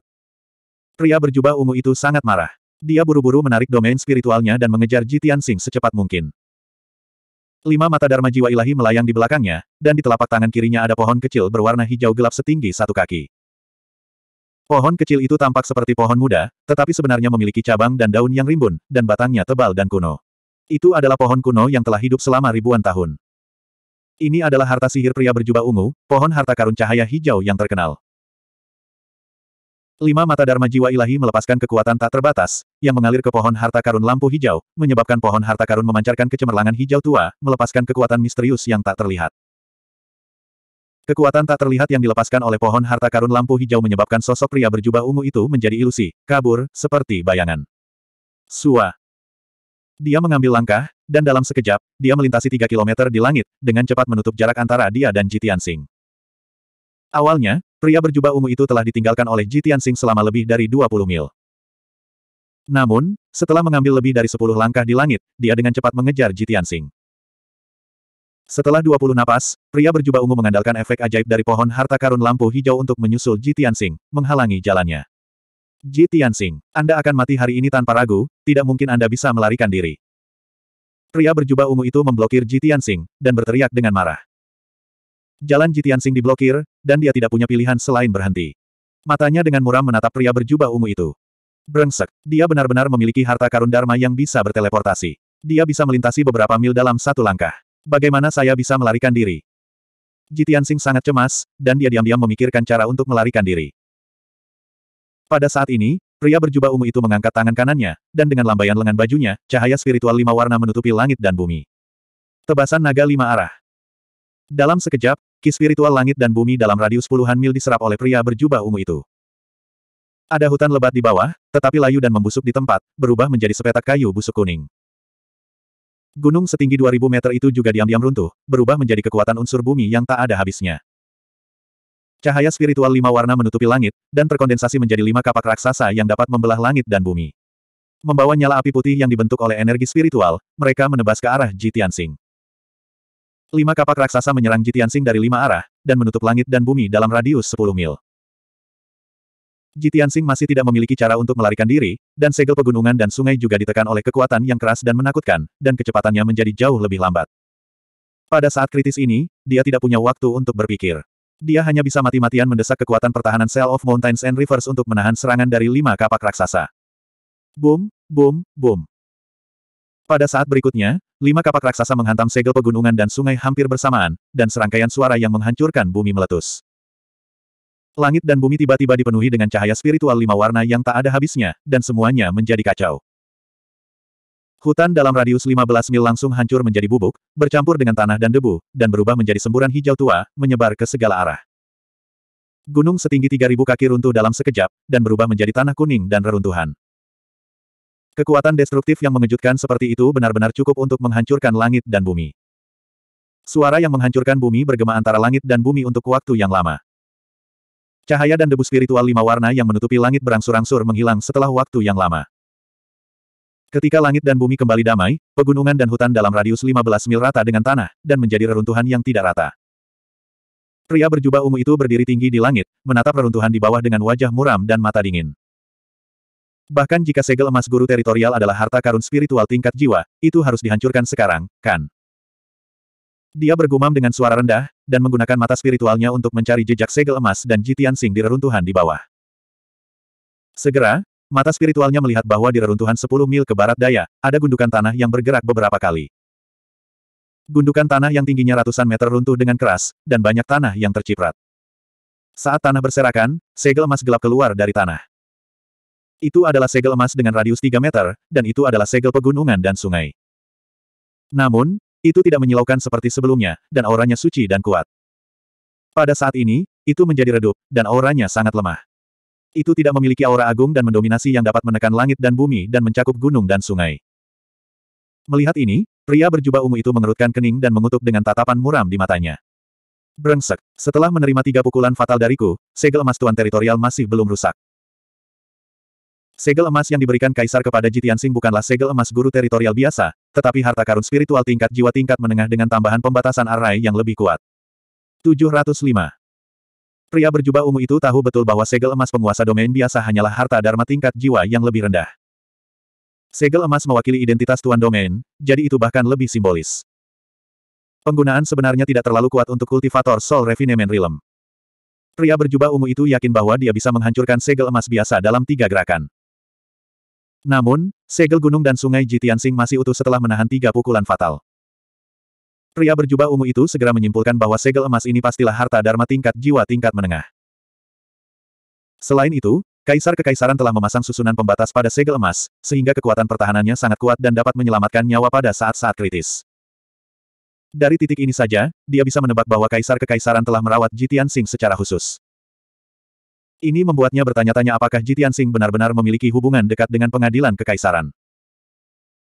Pria berjubah ungu itu sangat marah. Dia buru-buru menarik domain spiritualnya dan mengejar Jitian Sing secepat mungkin. Lima mata Dharma Jiwa Ilahi melayang di belakangnya, dan di telapak tangan kirinya ada pohon kecil berwarna hijau gelap setinggi satu kaki. Pohon kecil itu tampak seperti pohon muda, tetapi sebenarnya memiliki cabang dan daun yang rimbun, dan batangnya tebal dan kuno. Itu adalah pohon kuno yang telah hidup selama ribuan tahun. Ini adalah harta sihir pria berjubah ungu, pohon harta karun cahaya hijau yang terkenal. Lima mata Dharma Jiwa Ilahi melepaskan kekuatan tak terbatas, yang mengalir ke pohon harta karun lampu hijau, menyebabkan pohon harta karun memancarkan kecemerlangan hijau tua, melepaskan kekuatan misterius yang tak terlihat. Kekuatan tak terlihat yang dilepaskan oleh pohon harta karun lampu hijau menyebabkan sosok pria berjubah ungu itu menjadi ilusi, kabur, seperti bayangan. Sua. Dia mengambil langkah, dan dalam sekejap, dia melintasi tiga kilometer di langit, dengan cepat menutup jarak antara dia dan Jitian Singh. Awalnya, Pria berjubah ungu itu telah ditinggalkan oleh Ji Tianxing selama lebih dari 20 mil. Namun, setelah mengambil lebih dari 10 langkah di langit, dia dengan cepat mengejar Ji Tianxing. Setelah 20 napas, pria berjubah ungu mengandalkan efek ajaib dari pohon harta karun lampu hijau untuk menyusul Ji Tianxing, menghalangi jalannya. Ji Tianxing, Anda akan mati hari ini tanpa ragu, tidak mungkin Anda bisa melarikan diri. Pria berjubah ungu itu memblokir Ji Tianxing, dan berteriak dengan marah. Jalan Jitian Jitiansing diblokir, dan dia tidak punya pilihan selain berhenti. Matanya dengan muram menatap pria berjubah ungu itu. Brengsek, dia benar-benar memiliki harta karun Dharma yang bisa berteleportasi. Dia bisa melintasi beberapa mil dalam satu langkah. Bagaimana saya bisa melarikan diri? Jitian Jitiansing sangat cemas, dan dia diam-diam memikirkan cara untuk melarikan diri. Pada saat ini, pria berjubah ungu itu mengangkat tangan kanannya, dan dengan lambaian lengan bajunya, cahaya spiritual lima warna menutupi langit dan bumi. Tebasan naga lima arah. Dalam sekejap, ki spiritual langit dan bumi dalam radius puluhan mil diserap oleh pria berjubah ungu itu. Ada hutan lebat di bawah, tetapi layu dan membusuk di tempat, berubah menjadi sepetak kayu busuk kuning. Gunung setinggi 2000 meter itu juga diam-diam runtuh, berubah menjadi kekuatan unsur bumi yang tak ada habisnya. Cahaya spiritual lima warna menutupi langit, dan terkondensasi menjadi lima kapak raksasa yang dapat membelah langit dan bumi. Membawa nyala api putih yang dibentuk oleh energi spiritual, mereka menebas ke arah Ji Tianxing. Lima kapak raksasa menyerang Jitiansing dari lima arah, dan menutup langit dan bumi dalam radius 10 mil. Jitiansing masih tidak memiliki cara untuk melarikan diri, dan segel pegunungan dan sungai juga ditekan oleh kekuatan yang keras dan menakutkan, dan kecepatannya menjadi jauh lebih lambat. Pada saat kritis ini, dia tidak punya waktu untuk berpikir. Dia hanya bisa mati-matian mendesak kekuatan pertahanan Cell of Mountains and Rivers untuk menahan serangan dari lima kapak raksasa. Boom, boom, boom. Pada saat berikutnya, lima kapak raksasa menghantam segel pegunungan dan sungai hampir bersamaan, dan serangkaian suara yang menghancurkan bumi meletus. Langit dan bumi tiba-tiba dipenuhi dengan cahaya spiritual lima warna yang tak ada habisnya, dan semuanya menjadi kacau. Hutan dalam radius 15 mil langsung hancur menjadi bubuk, bercampur dengan tanah dan debu, dan berubah menjadi semburan hijau tua, menyebar ke segala arah. Gunung setinggi 3.000 kaki runtuh dalam sekejap, dan berubah menjadi tanah kuning dan reruntuhan. Kekuatan destruktif yang mengejutkan seperti itu benar-benar cukup untuk menghancurkan langit dan bumi. Suara yang menghancurkan bumi bergema antara langit dan bumi untuk waktu yang lama. Cahaya dan debu spiritual lima warna yang menutupi langit berangsur-angsur menghilang setelah waktu yang lama. Ketika langit dan bumi kembali damai, pegunungan dan hutan dalam radius 15 mil rata dengan tanah, dan menjadi reruntuhan yang tidak rata. Pria berjubah ungu itu berdiri tinggi di langit, menatap reruntuhan di bawah dengan wajah muram dan mata dingin. Bahkan jika segel emas guru teritorial adalah harta karun spiritual tingkat jiwa, itu harus dihancurkan sekarang, kan? Dia bergumam dengan suara rendah, dan menggunakan mata spiritualnya untuk mencari jejak segel emas dan Jitian Sing di reruntuhan di bawah. Segera, mata spiritualnya melihat bahwa di reruntuhan 10 mil ke barat daya, ada gundukan tanah yang bergerak beberapa kali. Gundukan tanah yang tingginya ratusan meter runtuh dengan keras, dan banyak tanah yang terciprat. Saat tanah berserakan, segel emas gelap keluar dari tanah. Itu adalah segel emas dengan radius 3 meter, dan itu adalah segel pegunungan dan sungai. Namun, itu tidak menyilaukan seperti sebelumnya, dan auranya suci dan kuat. Pada saat ini, itu menjadi redup, dan auranya sangat lemah. Itu tidak memiliki aura agung dan mendominasi yang dapat menekan langit dan bumi dan mencakup gunung dan sungai. Melihat ini, pria berjubah ungu itu mengerutkan kening dan mengutuk dengan tatapan muram di matanya. Brengsek, setelah menerima tiga pukulan fatal dariku, segel emas tuan teritorial masih belum rusak. Segel emas yang diberikan kaisar kepada Jitian Sing bukanlah segel emas guru teritorial biasa, tetapi harta karun spiritual tingkat jiwa tingkat menengah dengan tambahan pembatasan arai yang lebih kuat. 705. Pria berjubah ungu itu tahu betul bahwa segel emas penguasa domain biasa hanyalah harta dharma tingkat jiwa yang lebih rendah. Segel emas mewakili identitas tuan domain, jadi itu bahkan lebih simbolis. Penggunaan sebenarnya tidak terlalu kuat untuk kultivator Soul Refinement Realm. Pria berjubah ungu itu yakin bahwa dia bisa menghancurkan segel emas biasa dalam tiga gerakan. Namun, segel gunung dan sungai Jitian Jitiansing masih utuh setelah menahan tiga pukulan fatal. Pria berjubah ungu itu segera menyimpulkan bahwa segel emas ini pastilah harta dharma tingkat jiwa tingkat menengah. Selain itu, Kaisar Kekaisaran telah memasang susunan pembatas pada segel emas, sehingga kekuatan pertahanannya sangat kuat dan dapat menyelamatkan nyawa pada saat-saat kritis. Dari titik ini saja, dia bisa menebak bahwa Kaisar Kekaisaran telah merawat Jitian Sing secara khusus. Ini membuatnya bertanya-tanya apakah Jitian Sing benar-benar memiliki hubungan dekat dengan pengadilan kekaisaran.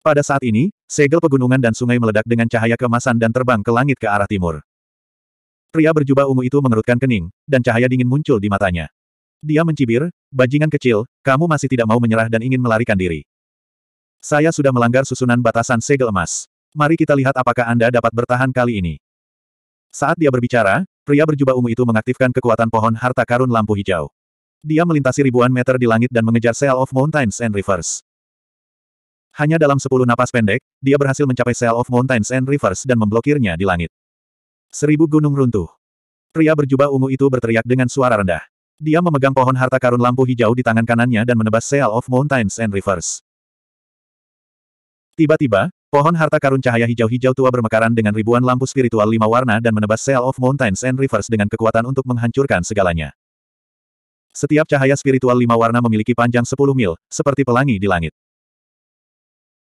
Pada saat ini, segel pegunungan dan sungai meledak dengan cahaya kemasan dan terbang ke langit ke arah timur. Pria berjubah ungu itu mengerutkan kening, dan cahaya dingin muncul di matanya. Dia mencibir, bajingan kecil, kamu masih tidak mau menyerah dan ingin melarikan diri. Saya sudah melanggar susunan batasan segel emas. Mari kita lihat apakah Anda dapat bertahan kali ini. Saat dia berbicara, Pria berjubah ungu itu mengaktifkan kekuatan pohon harta karun lampu hijau. Dia melintasi ribuan meter di langit dan mengejar Seal of Mountains and Rivers. Hanya dalam sepuluh napas pendek, dia berhasil mencapai Seal of Mountains and Rivers dan memblokirnya di langit. Seribu gunung runtuh. Pria berjubah ungu itu berteriak dengan suara rendah. Dia memegang pohon harta karun lampu hijau di tangan kanannya dan menebas Seal of Mountains and Rivers. Tiba-tiba, Pohon harta karun cahaya hijau-hijau tua bermekaran dengan ribuan lampu spiritual lima warna dan menebas Seal of Mountains and Rivers dengan kekuatan untuk menghancurkan segalanya. Setiap cahaya spiritual lima warna memiliki panjang 10 mil, seperti pelangi di langit.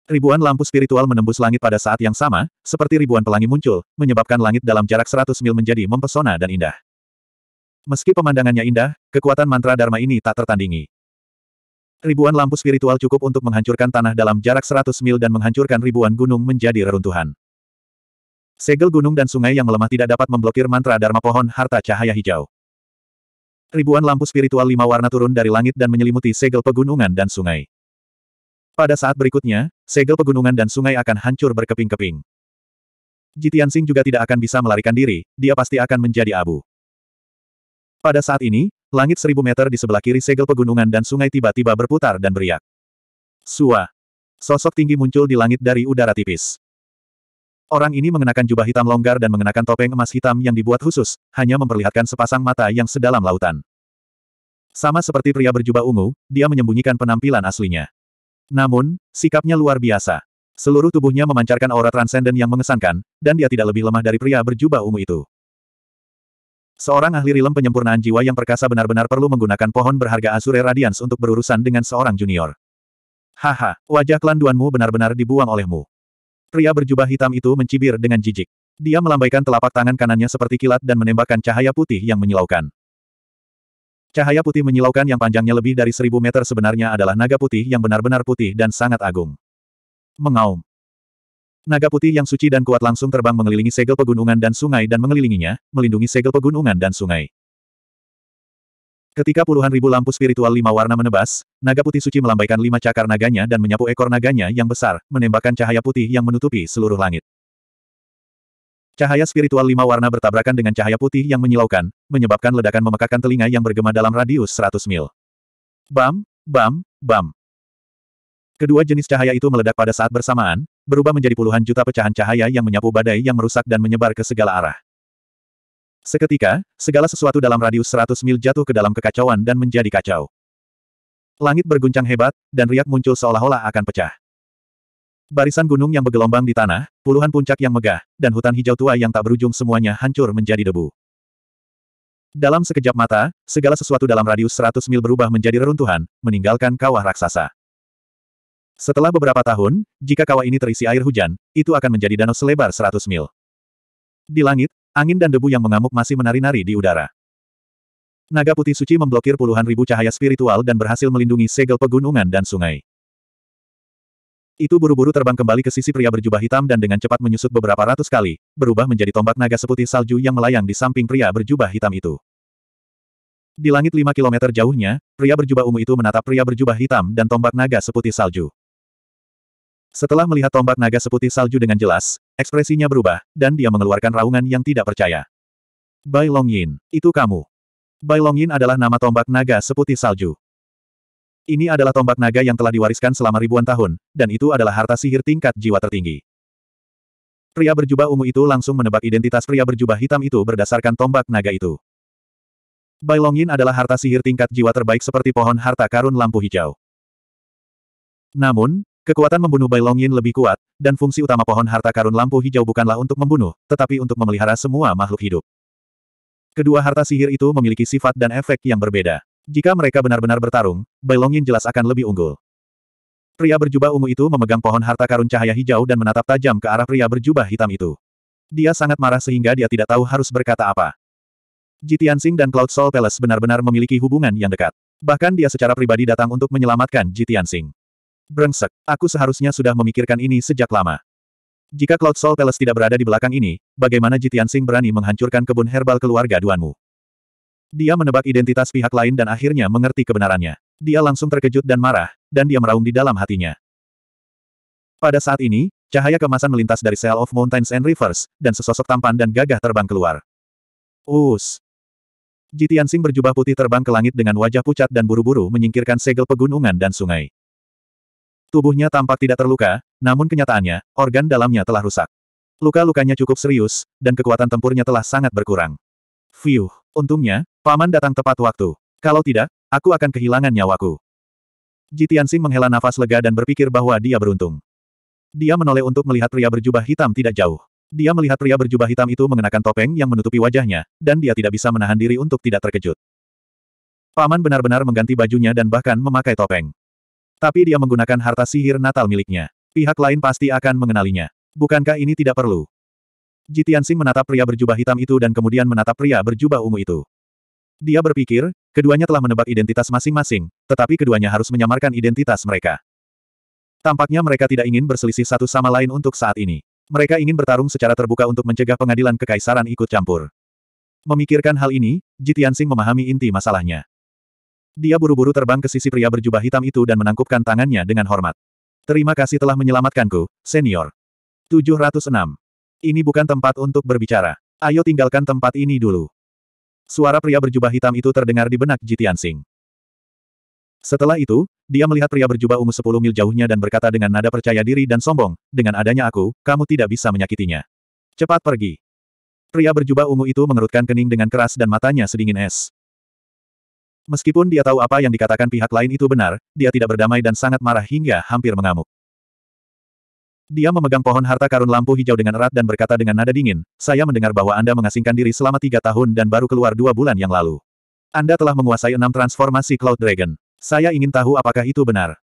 Ribuan lampu spiritual menembus langit pada saat yang sama, seperti ribuan pelangi muncul, menyebabkan langit dalam jarak 100 mil menjadi mempesona dan indah. Meski pemandangannya indah, kekuatan mantra Dharma ini tak tertandingi. Ribuan lampu spiritual cukup untuk menghancurkan tanah dalam jarak seratus mil dan menghancurkan ribuan gunung menjadi reruntuhan. Segel gunung dan sungai yang melemah tidak dapat memblokir mantra Dharma pohon harta cahaya hijau. Ribuan lampu spiritual lima warna turun dari langit dan menyelimuti segel pegunungan dan sungai. Pada saat berikutnya, segel pegunungan dan sungai akan hancur berkeping-keping. Jitian Singh juga tidak akan bisa melarikan diri, dia pasti akan menjadi abu. Pada saat ini, Langit seribu meter di sebelah kiri segel pegunungan dan sungai tiba-tiba berputar dan beriak. Sua. Sosok tinggi muncul di langit dari udara tipis. Orang ini mengenakan jubah hitam longgar dan mengenakan topeng emas hitam yang dibuat khusus, hanya memperlihatkan sepasang mata yang sedalam lautan. Sama seperti pria berjubah ungu, dia menyembunyikan penampilan aslinya. Namun, sikapnya luar biasa. Seluruh tubuhnya memancarkan aura transenden yang mengesankan, dan dia tidak lebih lemah dari pria berjubah ungu itu. Seorang ahli rilem penyempurnaan jiwa yang perkasa benar-benar perlu menggunakan pohon berharga Azure Radiance untuk berurusan dengan seorang junior. Haha, wajah klan Duanmu benar-benar dibuang olehmu. Pria berjubah hitam itu mencibir dengan jijik. Dia melambaikan telapak tangan kanannya seperti kilat dan menembakkan cahaya putih yang menyilaukan. Cahaya putih menyilaukan yang panjangnya lebih dari seribu meter sebenarnya adalah naga putih yang benar-benar putih dan sangat agung. Mengaum. Naga putih yang suci dan kuat langsung terbang mengelilingi segel pegunungan dan sungai dan mengelilinginya, melindungi segel pegunungan dan sungai. Ketika puluhan ribu lampu spiritual lima warna menebas, naga putih suci melambaikan lima cakar naganya dan menyapu ekor naganya yang besar, menembakkan cahaya putih yang menutupi seluruh langit. Cahaya spiritual lima warna bertabrakan dengan cahaya putih yang menyilaukan, menyebabkan ledakan memekakan telinga yang bergema dalam radius 100 mil. Bam, bam, bam. Kedua jenis cahaya itu meledak pada saat bersamaan, berubah menjadi puluhan juta pecahan cahaya yang menyapu badai yang merusak dan menyebar ke segala arah. Seketika, segala sesuatu dalam radius 100 mil jatuh ke dalam kekacauan dan menjadi kacau. Langit berguncang hebat, dan riak muncul seolah-olah akan pecah. Barisan gunung yang bergelombang di tanah, puluhan puncak yang megah, dan hutan hijau tua yang tak berujung semuanya hancur menjadi debu. Dalam sekejap mata, segala sesuatu dalam radius 100 mil berubah menjadi reruntuhan, meninggalkan kawah raksasa. Setelah beberapa tahun, jika kawah ini terisi air hujan, itu akan menjadi danau selebar 100 mil. Di langit, angin dan debu yang mengamuk masih menari-nari di udara. Naga putih suci memblokir puluhan ribu cahaya spiritual dan berhasil melindungi segel pegunungan dan sungai. Itu buru-buru terbang kembali ke sisi pria berjubah hitam dan dengan cepat menyusut beberapa ratus kali, berubah menjadi tombak naga seputih salju yang melayang di samping pria berjubah hitam itu. Di langit lima kilometer jauhnya, pria berjubah ungu itu menatap pria berjubah hitam dan tombak naga seputih salju. Setelah melihat tombak naga seputih salju dengan jelas, ekspresinya berubah, dan dia mengeluarkan raungan yang tidak percaya. Bai Longyin, itu kamu. Bai Longyin adalah nama tombak naga seputih salju. Ini adalah tombak naga yang telah diwariskan selama ribuan tahun, dan itu adalah harta sihir tingkat jiwa tertinggi. Pria berjubah ungu itu langsung menebak identitas pria berjubah hitam itu berdasarkan tombak naga itu. Bai Longyin adalah harta sihir tingkat jiwa terbaik seperti pohon harta karun lampu hijau. Namun, Kekuatan membunuh Bai Yin lebih kuat, dan fungsi utama pohon harta karun lampu hijau bukanlah untuk membunuh, tetapi untuk memelihara semua makhluk hidup. Kedua harta sihir itu memiliki sifat dan efek yang berbeda. Jika mereka benar-benar bertarung, Bai Yin jelas akan lebih unggul. Pria berjubah ungu itu memegang pohon harta karun cahaya hijau dan menatap tajam ke arah pria berjubah hitam itu. Dia sangat marah sehingga dia tidak tahu harus berkata apa. Jitiansing dan Cloud Soul Palace benar-benar memiliki hubungan yang dekat. Bahkan dia secara pribadi datang untuk menyelamatkan Jitiansing. Brengsek, aku seharusnya sudah memikirkan ini sejak lama. Jika Cloud Soul Palace tidak berada di belakang ini, bagaimana Jitian Sing berani menghancurkan kebun herbal keluarga Duanmu? Dia menebak identitas pihak lain dan akhirnya mengerti kebenarannya. Dia langsung terkejut dan marah, dan dia meraung di dalam hatinya. Pada saat ini, Cahaya kemasan melintas dari Cell of Mountains and Rivers, dan sesosok tampan dan gagah terbang keluar. Us. Jitian Sing berjubah putih terbang ke langit dengan wajah pucat dan buru-buru menyingkirkan segel pegunungan dan sungai. Tubuhnya tampak tidak terluka, namun kenyataannya, organ dalamnya telah rusak. Luka-lukanya cukup serius, dan kekuatan tempurnya telah sangat berkurang. Fiuh, untungnya, paman datang tepat waktu. Kalau tidak, aku akan kehilangan nyawaku. Jitiansing menghela nafas lega dan berpikir bahwa dia beruntung. Dia menoleh untuk melihat pria berjubah hitam tidak jauh. Dia melihat pria berjubah hitam itu mengenakan topeng yang menutupi wajahnya, dan dia tidak bisa menahan diri untuk tidak terkejut. Paman benar-benar mengganti bajunya dan bahkan memakai topeng. Tapi dia menggunakan harta sihir Natal miliknya. Pihak lain pasti akan mengenalinya. Bukankah ini tidak perlu? Jitian menatap pria berjubah hitam itu dan kemudian menatap pria berjubah ungu itu. Dia berpikir, keduanya telah menebak identitas masing-masing, tetapi keduanya harus menyamarkan identitas mereka. Tampaknya mereka tidak ingin berselisih satu sama lain untuk saat ini. Mereka ingin bertarung secara terbuka untuk mencegah pengadilan kekaisaran ikut campur. Memikirkan hal ini, Jitian memahami inti masalahnya. Dia buru-buru terbang ke sisi pria berjubah hitam itu dan menangkupkan tangannya dengan hormat. Terima kasih telah menyelamatkanku, senior. 706. Ini bukan tempat untuk berbicara. Ayo tinggalkan tempat ini dulu. Suara pria berjubah hitam itu terdengar di benak Jitian Sing. Setelah itu, dia melihat pria berjubah ungu sepuluh mil jauhnya dan berkata dengan nada percaya diri dan sombong, dengan adanya aku, kamu tidak bisa menyakitinya. Cepat pergi. Pria berjubah ungu itu mengerutkan kening dengan keras dan matanya sedingin es. Meskipun dia tahu apa yang dikatakan pihak lain itu benar, dia tidak berdamai dan sangat marah hingga hampir mengamuk. Dia memegang pohon harta karun lampu hijau dengan erat dan berkata dengan nada dingin, saya mendengar bahwa Anda mengasingkan diri selama tiga tahun dan baru keluar dua bulan yang lalu. Anda telah menguasai enam transformasi Cloud Dragon. Saya ingin tahu apakah itu benar.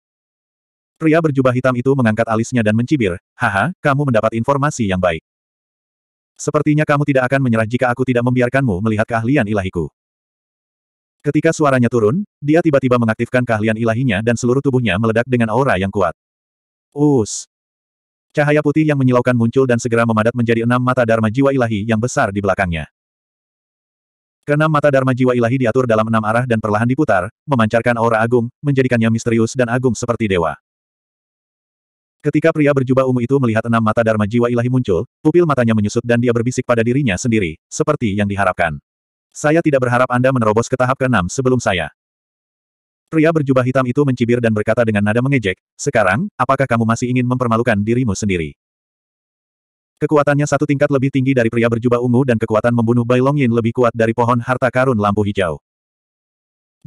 Pria berjubah hitam itu mengangkat alisnya dan mencibir, haha, kamu mendapat informasi yang baik. Sepertinya kamu tidak akan menyerah jika aku tidak membiarkanmu melihat keahlian ilahiku. Ketika suaranya turun, dia tiba-tiba mengaktifkan keahlian ilahinya dan seluruh tubuhnya meledak dengan aura yang kuat. Us. Cahaya putih yang menyilaukan muncul dan segera memadat menjadi enam mata Dharma Jiwa Ilahi yang besar di belakangnya. Keenam mata Dharma Jiwa Ilahi diatur dalam enam arah dan perlahan diputar, memancarkan aura agung, menjadikannya misterius dan agung seperti dewa. Ketika pria berjubah ungu itu melihat enam mata Dharma Jiwa Ilahi muncul, pupil matanya menyusut dan dia berbisik pada dirinya sendiri, seperti yang diharapkan. Saya tidak berharap Anda menerobos ke tahap keenam sebelum saya. Pria berjubah hitam itu mencibir dan berkata dengan nada mengejek, sekarang, apakah kamu masih ingin mempermalukan dirimu sendiri? Kekuatannya satu tingkat lebih tinggi dari pria berjubah ungu dan kekuatan membunuh Bai Yin lebih kuat dari pohon harta karun lampu hijau.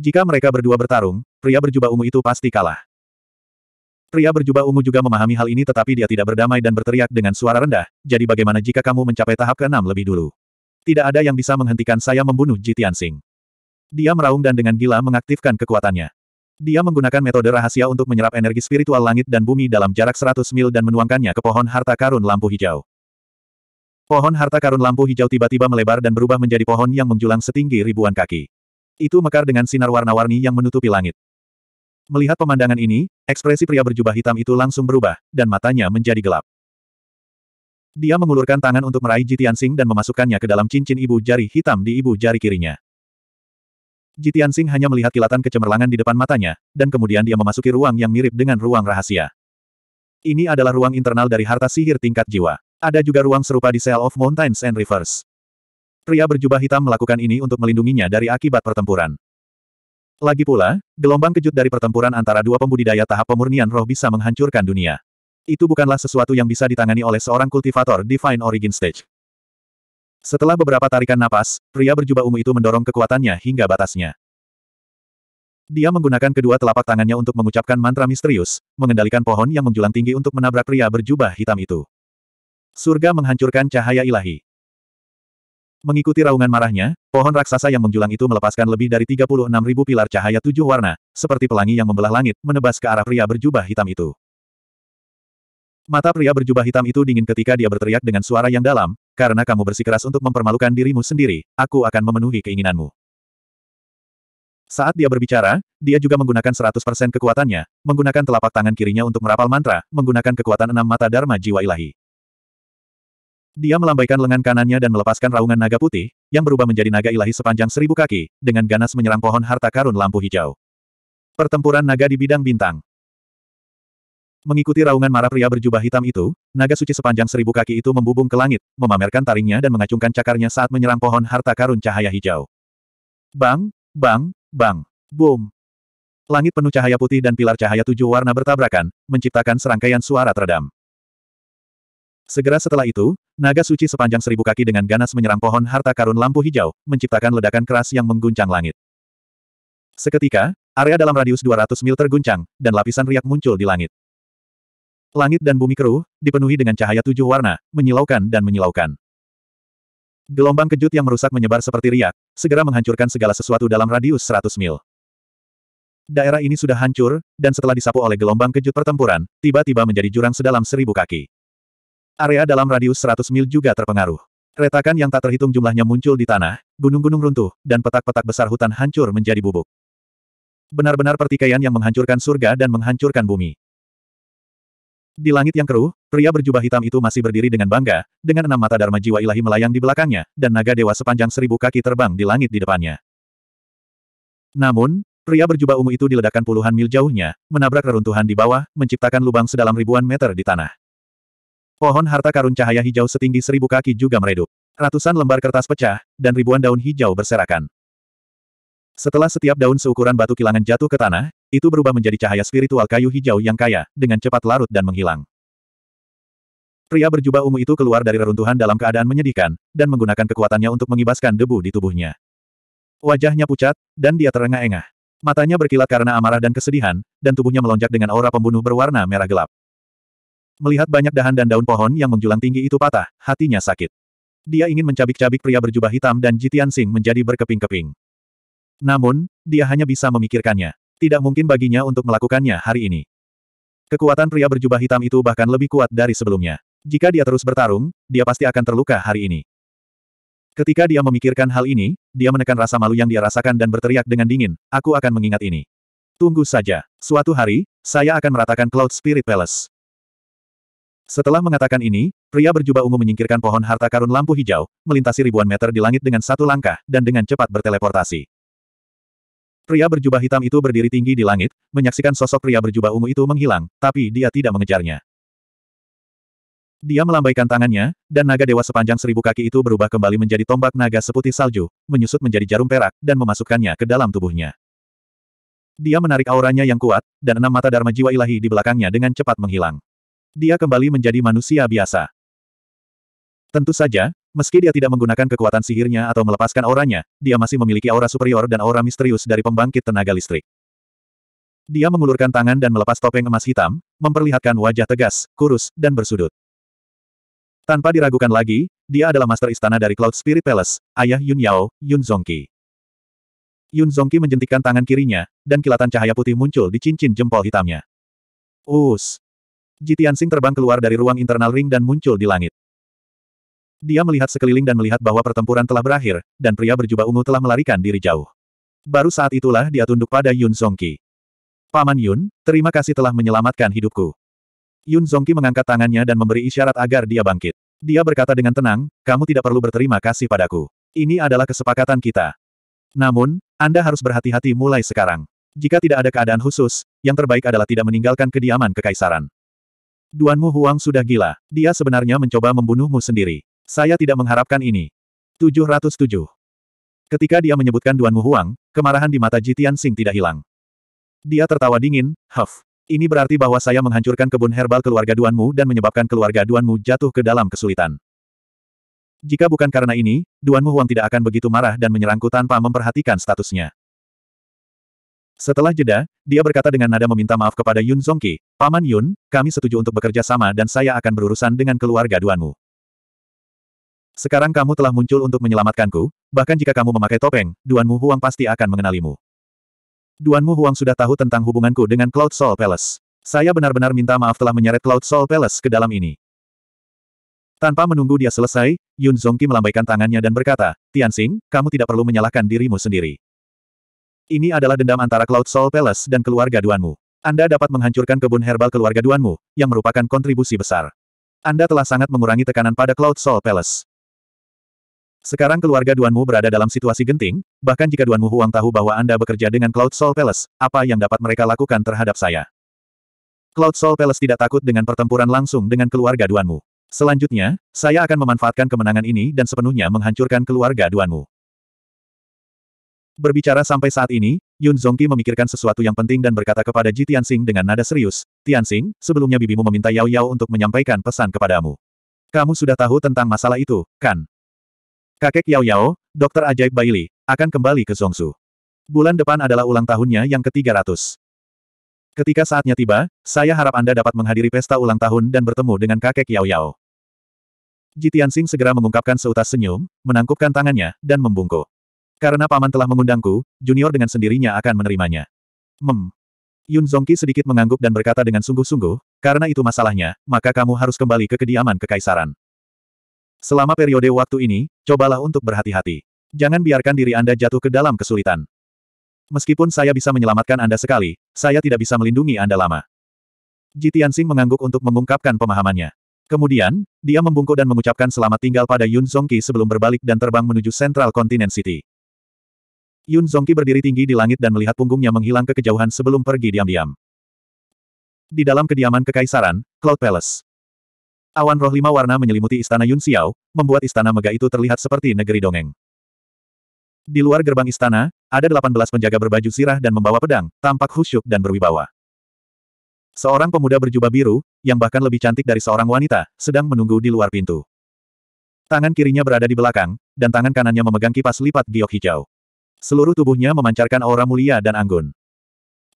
Jika mereka berdua bertarung, pria berjubah ungu itu pasti kalah. Pria berjubah ungu juga memahami hal ini tetapi dia tidak berdamai dan berteriak dengan suara rendah, jadi bagaimana jika kamu mencapai tahap keenam lebih dulu? Tidak ada yang bisa menghentikan saya membunuh Jitian Tianxing. Dia meraung dan dengan gila mengaktifkan kekuatannya. Dia menggunakan metode rahasia untuk menyerap energi spiritual langit dan bumi dalam jarak 100 mil dan menuangkannya ke pohon harta karun lampu hijau. Pohon harta karun lampu hijau tiba-tiba melebar dan berubah menjadi pohon yang menjulang setinggi ribuan kaki. Itu mekar dengan sinar warna-warni yang menutupi langit. Melihat pemandangan ini, ekspresi pria berjubah hitam itu langsung berubah, dan matanya menjadi gelap. Dia mengulurkan tangan untuk meraih Tianxing dan memasukkannya ke dalam cincin ibu jari hitam di ibu jari kirinya. Tianxing hanya melihat kilatan kecemerlangan di depan matanya, dan kemudian dia memasuki ruang yang mirip dengan ruang rahasia. Ini adalah ruang internal dari harta sihir tingkat jiwa. Ada juga ruang serupa di Cell of Mountains and Rivers. Pria berjubah hitam melakukan ini untuk melindunginya dari akibat pertempuran. Lagi pula, gelombang kejut dari pertempuran antara dua pembudidaya tahap pemurnian roh bisa menghancurkan dunia. Itu bukanlah sesuatu yang bisa ditangani oleh seorang kultivator Divine Origin Stage. Setelah beberapa tarikan napas, pria berjubah ungu itu mendorong kekuatannya hingga batasnya. Dia menggunakan kedua telapak tangannya untuk mengucapkan mantra misterius, mengendalikan pohon yang menjulang tinggi untuk menabrak pria berjubah hitam itu. Surga menghancurkan cahaya ilahi. Mengikuti raungan marahnya, pohon raksasa yang menjulang itu melepaskan lebih dari 36.000 pilar cahaya tujuh warna, seperti pelangi yang membelah langit, menebas ke arah pria berjubah hitam itu. Mata pria berjubah hitam itu dingin ketika dia berteriak dengan suara yang dalam, karena kamu bersikeras untuk mempermalukan dirimu sendiri, aku akan memenuhi keinginanmu. Saat dia berbicara, dia juga menggunakan 100% kekuatannya, menggunakan telapak tangan kirinya untuk merapal mantra, menggunakan kekuatan enam mata Dharma Jiwa Ilahi. Dia melambaikan lengan kanannya dan melepaskan raungan naga putih, yang berubah menjadi naga ilahi sepanjang seribu kaki, dengan ganas menyerang pohon harta karun lampu hijau. Pertempuran naga di bidang bintang. Mengikuti raungan marah pria berjubah hitam itu, naga suci sepanjang seribu kaki itu membubung ke langit, memamerkan taringnya dan mengacungkan cakarnya saat menyerang pohon harta karun cahaya hijau. Bang, bang, bang, boom. Langit penuh cahaya putih dan pilar cahaya tujuh warna bertabrakan, menciptakan serangkaian suara teredam. Segera setelah itu, naga suci sepanjang seribu kaki dengan ganas menyerang pohon harta karun lampu hijau, menciptakan ledakan keras yang mengguncang langit. Seketika, area dalam radius 200 mil terguncang, dan lapisan riak muncul di langit. Langit dan bumi keruh, dipenuhi dengan cahaya tujuh warna, menyilaukan dan menyilaukan. Gelombang kejut yang merusak menyebar seperti riak, segera menghancurkan segala sesuatu dalam radius 100 mil. Daerah ini sudah hancur, dan setelah disapu oleh gelombang kejut pertempuran, tiba-tiba menjadi jurang sedalam seribu kaki. Area dalam radius 100 mil juga terpengaruh. Retakan yang tak terhitung jumlahnya muncul di tanah, gunung-gunung runtuh, dan petak-petak besar hutan hancur menjadi bubuk. Benar-benar pertikaian yang menghancurkan surga dan menghancurkan bumi. Di langit yang keruh, pria berjubah hitam itu masih berdiri dengan bangga, dengan enam mata Dharma Jiwa Ilahi melayang di belakangnya, dan naga dewa sepanjang seribu kaki terbang di langit di depannya. Namun, pria berjubah ungu itu diledakkan puluhan mil jauhnya, menabrak reruntuhan di bawah, menciptakan lubang sedalam ribuan meter di tanah. Pohon harta karun cahaya hijau setinggi seribu kaki juga meredup. Ratusan lembar kertas pecah, dan ribuan daun hijau berserakan. Setelah setiap daun seukuran batu kilangan jatuh ke tanah, itu berubah menjadi cahaya spiritual kayu hijau yang kaya, dengan cepat larut dan menghilang. Pria berjubah ungu itu keluar dari reruntuhan dalam keadaan menyedihkan, dan menggunakan kekuatannya untuk mengibaskan debu di tubuhnya. Wajahnya pucat, dan dia terengah-engah. Matanya berkilat karena amarah dan kesedihan, dan tubuhnya melonjak dengan aura pembunuh berwarna merah gelap. Melihat banyak dahan dan daun pohon yang menjulang tinggi itu patah, hatinya sakit. Dia ingin mencabik-cabik pria berjubah hitam dan Jitian Sing menjadi berkeping-keping. Namun, dia hanya bisa memikirkannya. Tidak mungkin baginya untuk melakukannya hari ini. Kekuatan pria berjubah hitam itu bahkan lebih kuat dari sebelumnya. Jika dia terus bertarung, dia pasti akan terluka hari ini. Ketika dia memikirkan hal ini, dia menekan rasa malu yang dia rasakan dan berteriak dengan dingin, aku akan mengingat ini. Tunggu saja. Suatu hari, saya akan meratakan Cloud Spirit Palace. Setelah mengatakan ini, pria berjubah ungu menyingkirkan pohon harta karun lampu hijau, melintasi ribuan meter di langit dengan satu langkah, dan dengan cepat berteleportasi. Pria berjubah hitam itu berdiri tinggi di langit, menyaksikan sosok pria berjubah ungu itu menghilang, tapi dia tidak mengejarnya. Dia melambaikan tangannya, dan naga dewa sepanjang seribu kaki itu berubah kembali menjadi tombak naga seputih salju, menyusut menjadi jarum perak, dan memasukkannya ke dalam tubuhnya. Dia menarik auranya yang kuat, dan enam mata Dharma jiwa ilahi di belakangnya dengan cepat menghilang. Dia kembali menjadi manusia biasa. Tentu saja, Meski dia tidak menggunakan kekuatan sihirnya atau melepaskan auranya, dia masih memiliki aura superior dan aura misterius dari pembangkit tenaga listrik. Dia mengulurkan tangan dan melepas topeng emas hitam, memperlihatkan wajah tegas, kurus, dan bersudut. Tanpa diragukan lagi, dia adalah master istana dari Cloud Spirit Palace, ayah Yun Yao, Yun Zongqi. Yun Zongqi menjentikkan tangan kirinya, dan kilatan cahaya putih muncul di cincin jempol hitamnya. Us! Jitian Sing terbang keluar dari ruang internal ring dan muncul di langit. Dia melihat sekeliling dan melihat bahwa pertempuran telah berakhir, dan pria berjubah ungu telah melarikan diri jauh. Baru saat itulah dia tunduk pada Yun Songki. Paman Yun, terima kasih telah menyelamatkan hidupku. Yun Songki mengangkat tangannya dan memberi isyarat agar dia bangkit. Dia berkata dengan tenang, kamu tidak perlu berterima kasih padaku. Ini adalah kesepakatan kita. Namun, Anda harus berhati-hati mulai sekarang. Jika tidak ada keadaan khusus, yang terbaik adalah tidak meninggalkan kediaman kekaisaran. Duanmu Huang sudah gila. Dia sebenarnya mencoba membunuhmu sendiri. Saya tidak mengharapkan ini. 707. Ketika dia menyebutkan Duan Huang, kemarahan di mata Jitian Sing tidak hilang. Dia tertawa dingin, huff. Ini berarti bahwa saya menghancurkan kebun herbal keluarga Duanmu dan menyebabkan keluarga Duanmu jatuh ke dalam kesulitan. Jika bukan karena ini, Duanmu Huang tidak akan begitu marah dan menyerangku tanpa memperhatikan statusnya. Setelah jeda, dia berkata dengan nada meminta maaf kepada Yun Zongqi, Paman Yun, kami setuju untuk bekerja sama dan saya akan berurusan dengan keluarga Duanmu. Sekarang kamu telah muncul untuk menyelamatkanku, bahkan jika kamu memakai topeng, Duanmu Huang pasti akan mengenalimu. Duanmu Huang sudah tahu tentang hubunganku dengan Cloud Soul Palace. Saya benar-benar minta maaf telah menyeret Cloud Soul Palace ke dalam ini. Tanpa menunggu dia selesai, Yun Zongqi melambaikan tangannya dan berkata, Tianxing, kamu tidak perlu menyalahkan dirimu sendiri. Ini adalah dendam antara Cloud Soul Palace dan keluarga Duanmu. Anda dapat menghancurkan kebun herbal keluarga Duanmu, yang merupakan kontribusi besar. Anda telah sangat mengurangi tekanan pada Cloud Soul Palace. Sekarang keluarga Duanmu berada dalam situasi genting, bahkan jika Duanmu Huang tahu bahwa Anda bekerja dengan Cloud Soul Palace, apa yang dapat mereka lakukan terhadap saya? Cloud Soul Palace tidak takut dengan pertempuran langsung dengan keluarga Duanmu. Selanjutnya, saya akan memanfaatkan kemenangan ini dan sepenuhnya menghancurkan keluarga Duanmu. Berbicara sampai saat ini, Yun Zongqi memikirkan sesuatu yang penting dan berkata kepada Ji Tianxing dengan nada serius, Tianxing, sebelumnya bibimu meminta Yao Yao untuk menyampaikan pesan kepadamu. Kamu sudah tahu tentang masalah itu, kan? Kakek Yao Yao, dokter ajaib Baili, akan kembali ke Zongsu. Bulan depan adalah ulang tahunnya yang ke-300. Ketika saatnya tiba, saya harap Anda dapat menghadiri pesta ulang tahun dan bertemu dengan kakek Yao Yao. Jitian Sing segera mengungkapkan seutas senyum, menangkupkan tangannya, dan membungkuk. Karena paman telah mengundangku, junior dengan sendirinya akan menerimanya. Mem. Yun Zongki sedikit mengangguk dan berkata dengan sungguh-sungguh, karena itu masalahnya, maka kamu harus kembali ke kediaman kekaisaran. Selama periode waktu ini, cobalah untuk berhati-hati. Jangan biarkan diri Anda jatuh ke dalam kesulitan. Meskipun saya bisa menyelamatkan Anda sekali, saya tidak bisa melindungi Anda lama. Jitiansing mengangguk untuk mengungkapkan pemahamannya. Kemudian, dia membungkuk dan mengucapkan selamat tinggal pada Yun Zongqi sebelum berbalik dan terbang menuju Central Continent City. Yun Zongqi berdiri tinggi di langit dan melihat punggungnya menghilang ke kejauhan sebelum pergi diam-diam. Di dalam kediaman kekaisaran, Cloud Palace. Awan roh lima warna menyelimuti istana Yun Xiao, membuat istana megah itu terlihat seperti negeri dongeng. Di luar gerbang istana, ada delapan belas penjaga berbaju sirah dan membawa pedang, tampak khusyuk dan berwibawa. Seorang pemuda berjubah biru, yang bahkan lebih cantik dari seorang wanita, sedang menunggu di luar pintu. Tangan kirinya berada di belakang, dan tangan kanannya memegang kipas lipat giok hijau. Seluruh tubuhnya memancarkan aura mulia dan anggun.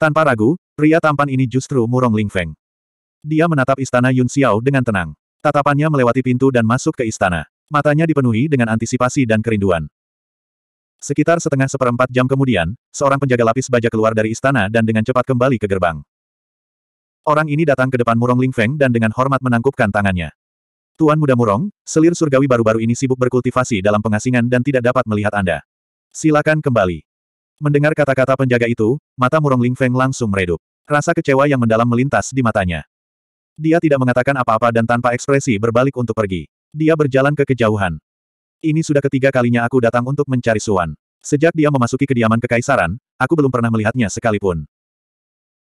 Tanpa ragu, pria tampan ini justru murong Lingfeng. Dia menatap istana Yun Xiao dengan tenang. Tatapannya melewati pintu dan masuk ke istana. Matanya dipenuhi dengan antisipasi dan kerinduan. Sekitar setengah seperempat jam kemudian, seorang penjaga lapis baja keluar dari istana dan dengan cepat kembali ke gerbang. Orang ini datang ke depan Murong Lingfeng dan dengan hormat menangkupkan tangannya. Tuan Muda Murong, selir surgawi baru-baru ini sibuk berkultivasi dalam pengasingan dan tidak dapat melihat Anda. Silakan kembali. Mendengar kata-kata penjaga itu, mata Murong Lingfeng langsung meredup. Rasa kecewa yang mendalam melintas di matanya. Dia tidak mengatakan apa-apa dan tanpa ekspresi berbalik untuk pergi. Dia berjalan ke kejauhan. Ini sudah ketiga kalinya aku datang untuk mencari Suan. Sejak dia memasuki kediaman kekaisaran, aku belum pernah melihatnya sekalipun.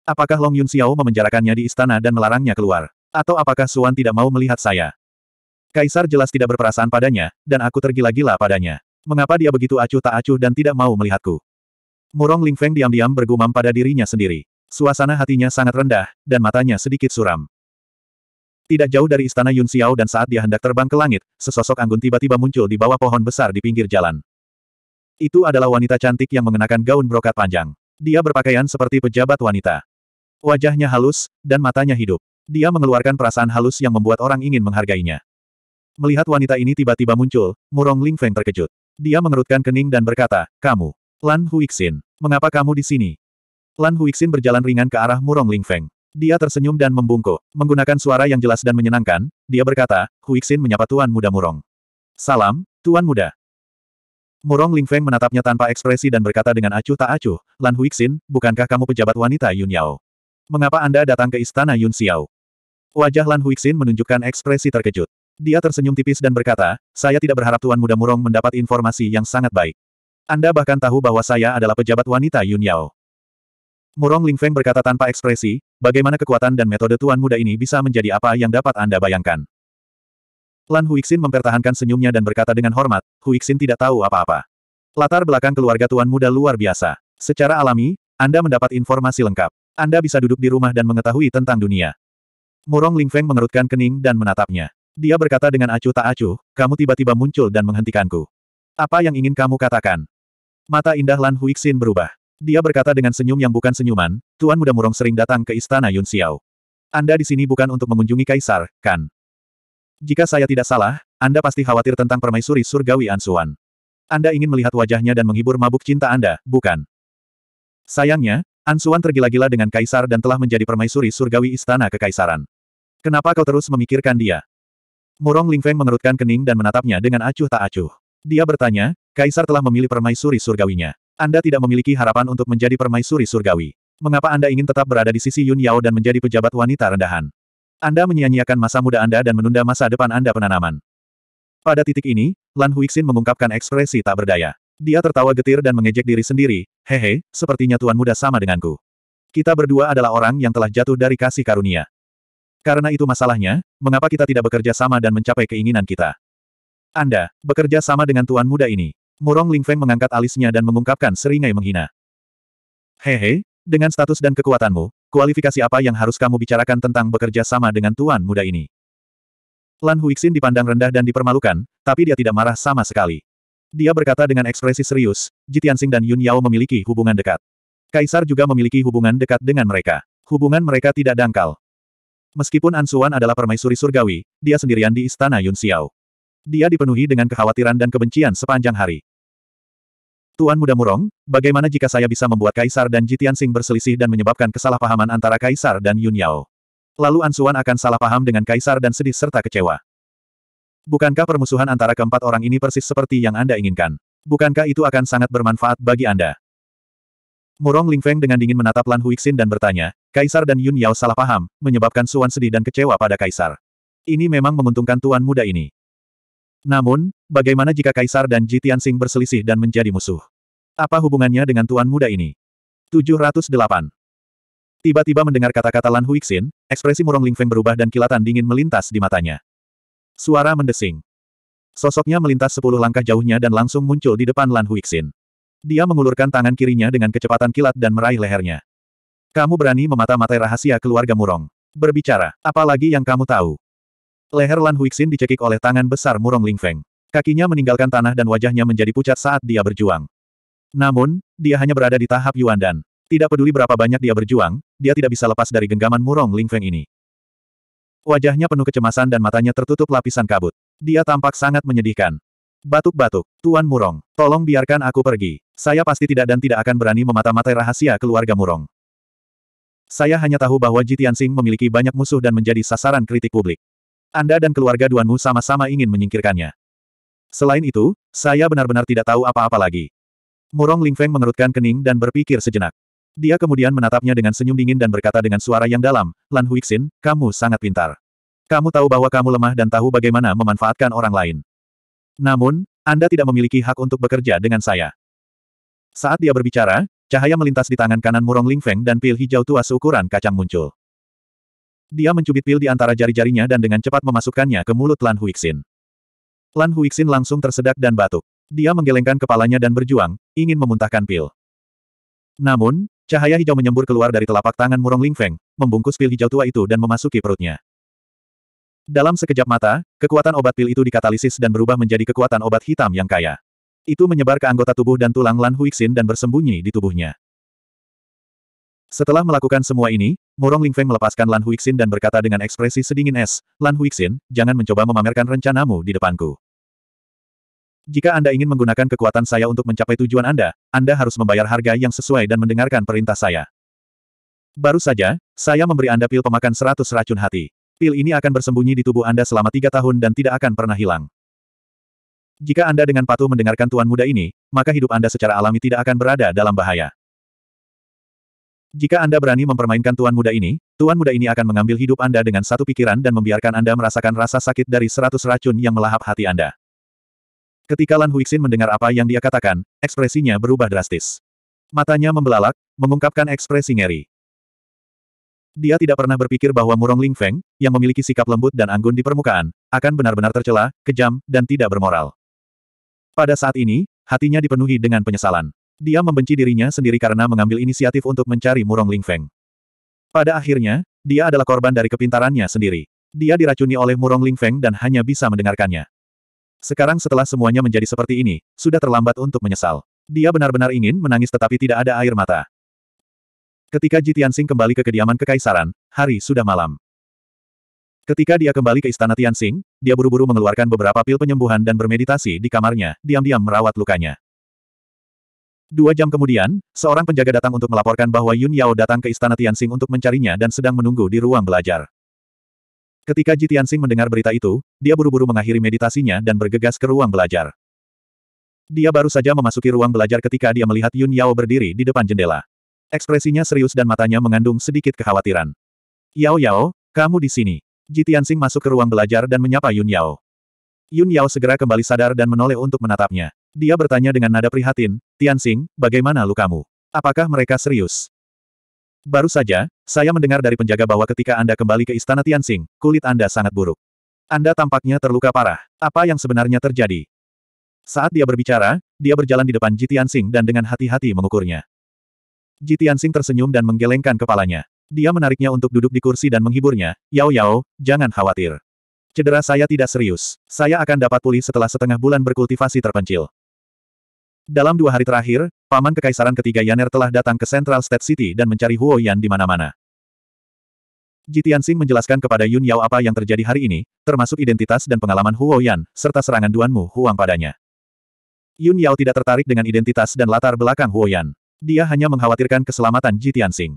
Apakah Long Yun Xiao memenjarakannya di istana dan melarangnya keluar? Atau apakah Suan tidak mau melihat saya? Kaisar jelas tidak berperasaan padanya, dan aku tergila-gila padanya. Mengapa dia begitu acuh tak acuh dan tidak mau melihatku? Murong Lingfeng diam-diam bergumam pada dirinya sendiri. Suasana hatinya sangat rendah, dan matanya sedikit suram. Tidak jauh dari istana Yun Xiao dan saat dia hendak terbang ke langit, sesosok anggun tiba-tiba muncul di bawah pohon besar di pinggir jalan. Itu adalah wanita cantik yang mengenakan gaun brokat panjang. Dia berpakaian seperti pejabat wanita. Wajahnya halus, dan matanya hidup. Dia mengeluarkan perasaan halus yang membuat orang ingin menghargainya. Melihat wanita ini tiba-tiba muncul, Murong Ling Feng terkejut. Dia mengerutkan kening dan berkata, Kamu, Lan Huixin, mengapa kamu di sini? Lan Huixin berjalan ringan ke arah Murong Ling Feng. Dia tersenyum dan membungkuk. Menggunakan suara yang jelas dan menyenangkan, dia berkata, Huixin menyapa Tuan Muda Murong. Salam, Tuan Muda. Murong Lingfeng menatapnya tanpa ekspresi dan berkata dengan acuh tak acuh, Lan Huixin, bukankah kamu pejabat wanita Yun Yao? Mengapa Anda datang ke istana Yun Xiao? Wajah Lan Huixin menunjukkan ekspresi terkejut. Dia tersenyum tipis dan berkata, saya tidak berharap Tuan Muda Murong mendapat informasi yang sangat baik. Anda bahkan tahu bahwa saya adalah pejabat wanita Yun Yao. Murong Lingfeng berkata tanpa ekspresi, Bagaimana kekuatan dan metode tuan muda ini bisa menjadi apa yang dapat Anda bayangkan? Lan Huixin mempertahankan senyumnya dan berkata dengan hormat, Huixin tidak tahu apa-apa. Latar belakang keluarga tuan muda luar biasa. Secara alami, Anda mendapat informasi lengkap. Anda bisa duduk di rumah dan mengetahui tentang dunia. Murong Ling Feng mengerutkan kening dan menatapnya. Dia berkata dengan acuh tak acuh, kamu tiba-tiba muncul dan menghentikanku. Apa yang ingin kamu katakan? Mata indah Lan Huixin berubah. Dia berkata dengan senyum yang bukan senyuman, Tuan Muda Murong sering datang ke istana Yun Xiao. Anda di sini bukan untuk mengunjungi Kaisar, kan? Jika saya tidak salah, Anda pasti khawatir tentang permaisuri surgawi Ansuan. Anda ingin melihat wajahnya dan menghibur mabuk cinta Anda, bukan? Sayangnya, Ansuan tergila-gila dengan Kaisar dan telah menjadi permaisuri surgawi istana kekaisaran. Kenapa kau terus memikirkan dia? Murong Lingfeng mengerutkan kening dan menatapnya dengan acuh tak acuh. Dia bertanya, Kaisar telah memilih permaisuri surgawinya. Anda tidak memiliki harapan untuk menjadi permaisuri surgawi. Mengapa Anda ingin tetap berada di sisi Yun Yao dan menjadi pejabat wanita rendahan? Anda menyia-nyiakan masa muda Anda dan menunda masa depan Anda penanaman. Pada titik ini, Lan Huixin mengungkapkan ekspresi tak berdaya. Dia tertawa getir dan mengejek diri sendiri, hehe, sepertinya tuan muda sama denganku. Kita berdua adalah orang yang telah jatuh dari kasih karunia. Karena itu masalahnya, mengapa kita tidak bekerja sama dan mencapai keinginan kita? Anda, bekerja sama dengan tuan muda ini. Murong Feng mengangkat alisnya dan mengungkapkan seringai menghina. Hehe, dengan status dan kekuatanmu, kualifikasi apa yang harus kamu bicarakan tentang bekerja sama dengan tuan muda ini? Lan Huixin dipandang rendah dan dipermalukan, tapi dia tidak marah sama sekali. Dia berkata dengan ekspresi serius, Jitiansing dan Yun Yao memiliki hubungan dekat. Kaisar juga memiliki hubungan dekat dengan mereka. Hubungan mereka tidak dangkal. Meskipun Ansuan adalah permaisuri surgawi, dia sendirian di istana Yun Xiao. Dia dipenuhi dengan kekhawatiran dan kebencian sepanjang hari. Tuan Muda Murong, bagaimana jika saya bisa membuat Kaisar dan Jitian Sing berselisih dan menyebabkan kesalahpahaman antara Kaisar dan Yun Yao? Lalu Ansuan akan salah paham dengan Kaisar dan sedih serta kecewa. Bukankah permusuhan antara keempat orang ini persis seperti yang Anda inginkan? Bukankah itu akan sangat bermanfaat bagi Anda? Murong Lingfeng dengan dingin menatap Lan Huixin dan bertanya, Kaisar dan Yun Yao salah paham, menyebabkan Suan sedih dan kecewa pada Kaisar. Ini memang menguntungkan tuan muda ini. Namun, bagaimana jika Kaisar dan Jitian Tianxing berselisih dan menjadi musuh? Apa hubungannya dengan tuan muda ini? 708. Tiba-tiba mendengar kata-kata Lan Huixin, ekspresi Murong Ling berubah dan kilatan dingin melintas di matanya. Suara mendesing. Sosoknya melintas sepuluh langkah jauhnya dan langsung muncul di depan Lan Huixin. Dia mengulurkan tangan kirinya dengan kecepatan kilat dan meraih lehernya. Kamu berani memata-matai rahasia keluarga Murong. Berbicara, apalagi yang kamu tahu? Leher Lan Huixin dicekik oleh tangan besar murong Lingfeng. Kakinya meninggalkan tanah dan wajahnya menjadi pucat saat dia berjuang. Namun, dia hanya berada di tahap Yuan dan Tidak peduli berapa banyak dia berjuang, dia tidak bisa lepas dari genggaman murong Lingfeng ini. Wajahnya penuh kecemasan dan matanya tertutup lapisan kabut. Dia tampak sangat menyedihkan. Batuk-batuk, Tuan Murong, tolong biarkan aku pergi. Saya pasti tidak dan tidak akan berani memata-matai rahasia keluarga Murong. Saya hanya tahu bahwa Jitian Sing memiliki banyak musuh dan menjadi sasaran kritik publik. Anda dan keluarga Duanmu sama-sama ingin menyingkirkannya. Selain itu, saya benar-benar tidak tahu apa-apa lagi. Murong Lingfeng mengerutkan kening dan berpikir sejenak. Dia kemudian menatapnya dengan senyum dingin dan berkata dengan suara yang dalam, Lan Huixin, kamu sangat pintar. Kamu tahu bahwa kamu lemah dan tahu bagaimana memanfaatkan orang lain. Namun, Anda tidak memiliki hak untuk bekerja dengan saya. Saat dia berbicara, cahaya melintas di tangan kanan Murong Lingfeng dan pil hijau tua seukuran kacang muncul. Dia mencubit pil di antara jari-jarinya dan dengan cepat memasukkannya ke mulut Lan Huixin. Lan Huixin langsung tersedak dan batuk. Dia menggelengkan kepalanya dan berjuang, ingin memuntahkan pil. Namun, cahaya hijau menyembur keluar dari telapak tangan Murong Ling Feng, membungkus pil hijau tua itu dan memasuki perutnya. Dalam sekejap mata, kekuatan obat pil itu dikatalisis dan berubah menjadi kekuatan obat hitam yang kaya. Itu menyebar ke anggota tubuh dan tulang Lan Huixin dan bersembunyi di tubuhnya. Setelah melakukan semua ini, Murong Lingfeng melepaskan Lan Huixin dan berkata dengan ekspresi sedingin es, Lan Huixin, jangan mencoba memamerkan rencanamu di depanku. Jika Anda ingin menggunakan kekuatan saya untuk mencapai tujuan Anda, Anda harus membayar harga yang sesuai dan mendengarkan perintah saya. Baru saja, saya memberi Anda pil pemakan seratus racun hati. Pil ini akan bersembunyi di tubuh Anda selama tiga tahun dan tidak akan pernah hilang. Jika Anda dengan patuh mendengarkan Tuan Muda ini, maka hidup Anda secara alami tidak akan berada dalam bahaya. Jika Anda berani mempermainkan tuan muda ini, tuan muda ini akan mengambil hidup Anda dengan satu pikiran dan membiarkan Anda merasakan rasa sakit dari seratus racun yang melahap hati Anda. Ketika Lan Huixin mendengar apa yang dia katakan, ekspresinya berubah drastis. Matanya membelalak, mengungkapkan ekspresi ngeri. Dia tidak pernah berpikir bahwa Murong Ling Feng, yang memiliki sikap lembut dan anggun di permukaan, akan benar-benar tercela, kejam, dan tidak bermoral. Pada saat ini, hatinya dipenuhi dengan penyesalan. Dia membenci dirinya sendiri karena mengambil inisiatif untuk mencari Murong Ling Feng. Pada akhirnya, dia adalah korban dari kepintarannya sendiri. Dia diracuni oleh Murong Ling Feng dan hanya bisa mendengarkannya. Sekarang setelah semuanya menjadi seperti ini, sudah terlambat untuk menyesal. Dia benar-benar ingin menangis tetapi tidak ada air mata. Ketika Jitiansing kembali ke kediaman kekaisaran, hari sudah malam. Ketika dia kembali ke istana Tianxing, dia buru-buru mengeluarkan beberapa pil penyembuhan dan bermeditasi di kamarnya, diam-diam merawat lukanya. Dua jam kemudian, seorang penjaga datang untuk melaporkan bahwa Yun Yao datang ke istana Tianxing untuk mencarinya dan sedang menunggu di ruang belajar. Ketika Ji Tianxing mendengar berita itu, dia buru-buru mengakhiri meditasinya dan bergegas ke ruang belajar. Dia baru saja memasuki ruang belajar ketika dia melihat Yun Yao berdiri di depan jendela. Ekspresinya serius dan matanya mengandung sedikit kekhawatiran. Yao Yao, kamu di sini. Ji Tianxing masuk ke ruang belajar dan menyapa Yun Yao. Yun Yao segera kembali sadar dan menoleh untuk menatapnya. Dia bertanya dengan nada prihatin, Tianxing, bagaimana lukamu? Apakah mereka serius? Baru saja, saya mendengar dari penjaga bahwa ketika Anda kembali ke istana Tianxing, kulit Anda sangat buruk. Anda tampaknya terluka parah. Apa yang sebenarnya terjadi? Saat dia berbicara, dia berjalan di depan Jitian dan dengan hati-hati mengukurnya. Jitian tersenyum dan menggelengkan kepalanya. Dia menariknya untuk duduk di kursi dan menghiburnya, Yao Yao, jangan khawatir. Cedera saya tidak serius. Saya akan dapat pulih setelah setengah bulan berkultivasi terpencil. Dalam dua hari terakhir, Paman Kekaisaran ketiga Yaner telah datang ke Central State City dan mencari Huo Yan di mana-mana. Jitiansing menjelaskan kepada Yun Yao apa yang terjadi hari ini, termasuk identitas dan pengalaman Huo Yan, serta serangan Duanmu Huang padanya. Yun Yao tidak tertarik dengan identitas dan latar belakang Huo Yan. Dia hanya mengkhawatirkan keselamatan Jitiansing.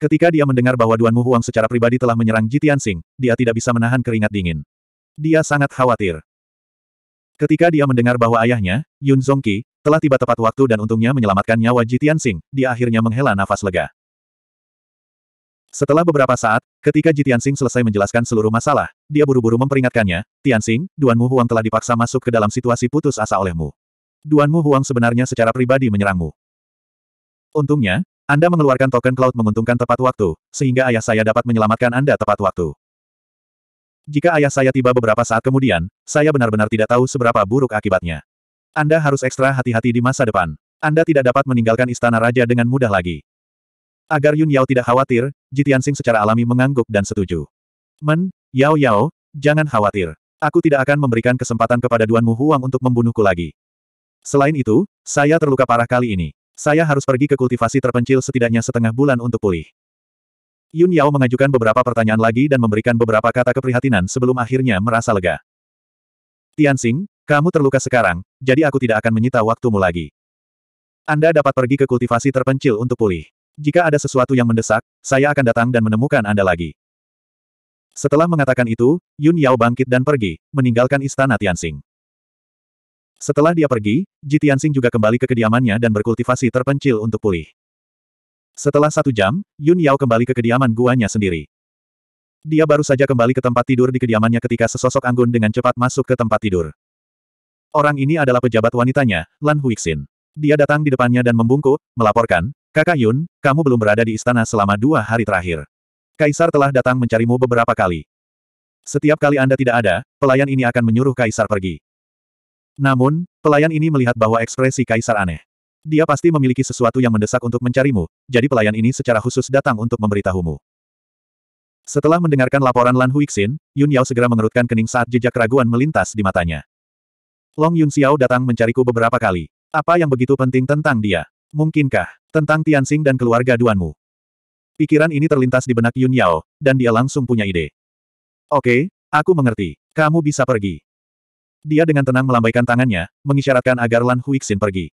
Ketika dia mendengar bahwa Duan Mu Huang secara pribadi telah menyerang Jitian Sing, dia tidak bisa menahan keringat dingin. Dia sangat khawatir. Ketika dia mendengar bahwa ayahnya, Yun Zongqi, telah tiba tepat waktu dan untungnya menyelamatkan nyawa Jitian Sing, dia akhirnya menghela nafas lega. Setelah beberapa saat, ketika Jitian Sing selesai menjelaskan seluruh masalah, dia buru-buru memperingatkannya, Tian Sing, Duan Mu Huang telah dipaksa masuk ke dalam situasi putus asa olehmu. Duan Mu Huang sebenarnya secara pribadi menyerangmu. Untungnya, anda mengeluarkan token cloud menguntungkan tepat waktu, sehingga ayah saya dapat menyelamatkan Anda tepat waktu. Jika ayah saya tiba beberapa saat kemudian, saya benar-benar tidak tahu seberapa buruk akibatnya. Anda harus ekstra hati-hati di masa depan. Anda tidak dapat meninggalkan istana raja dengan mudah lagi. Agar Yun Yao tidak khawatir, Jitian Sing secara alami mengangguk dan setuju. Men, Yao Yao, jangan khawatir. Aku tidak akan memberikan kesempatan kepada Duan Mu Huang untuk membunuhku lagi. Selain itu, saya terluka parah kali ini. Saya harus pergi ke kultivasi terpencil setidaknya setengah bulan untuk pulih. Yun Yao mengajukan beberapa pertanyaan lagi dan memberikan beberapa kata keprihatinan sebelum akhirnya merasa lega. Tianxing, kamu terluka sekarang, jadi aku tidak akan menyita waktumu lagi. Anda dapat pergi ke kultivasi terpencil untuk pulih. Jika ada sesuatu yang mendesak, saya akan datang dan menemukan Anda lagi. Setelah mengatakan itu, Yun Yao bangkit dan pergi, meninggalkan istana Tianxing. Setelah dia pergi, Ji Tianxing juga kembali ke kediamannya dan berkultivasi terpencil untuk pulih. Setelah satu jam, Yun Yao kembali ke kediaman guanya sendiri. Dia baru saja kembali ke tempat tidur di kediamannya ketika sesosok anggun dengan cepat masuk ke tempat tidur. Orang ini adalah pejabat wanitanya, Lan Huixin. Dia datang di depannya dan membungkuk, melaporkan, Kakak Yun, kamu belum berada di istana selama dua hari terakhir. Kaisar telah datang mencarimu beberapa kali. Setiap kali Anda tidak ada, pelayan ini akan menyuruh Kaisar pergi. Namun, pelayan ini melihat bahwa ekspresi kaisar aneh. Dia pasti memiliki sesuatu yang mendesak untuk mencarimu, jadi pelayan ini secara khusus datang untuk memberitahumu. Setelah mendengarkan laporan Lan Huixin, Yun Yao segera mengerutkan kening saat jejak keraguan melintas di matanya. Long Yun Xiao datang mencariku beberapa kali. Apa yang begitu penting tentang dia? Mungkinkah, tentang Tianxing dan keluarga Duanmu? Pikiran ini terlintas di benak Yun Yao, dan dia langsung punya ide. Oke, aku mengerti. Kamu bisa pergi. Dia dengan tenang melambaikan tangannya, mengisyaratkan agar Lan Huixin pergi.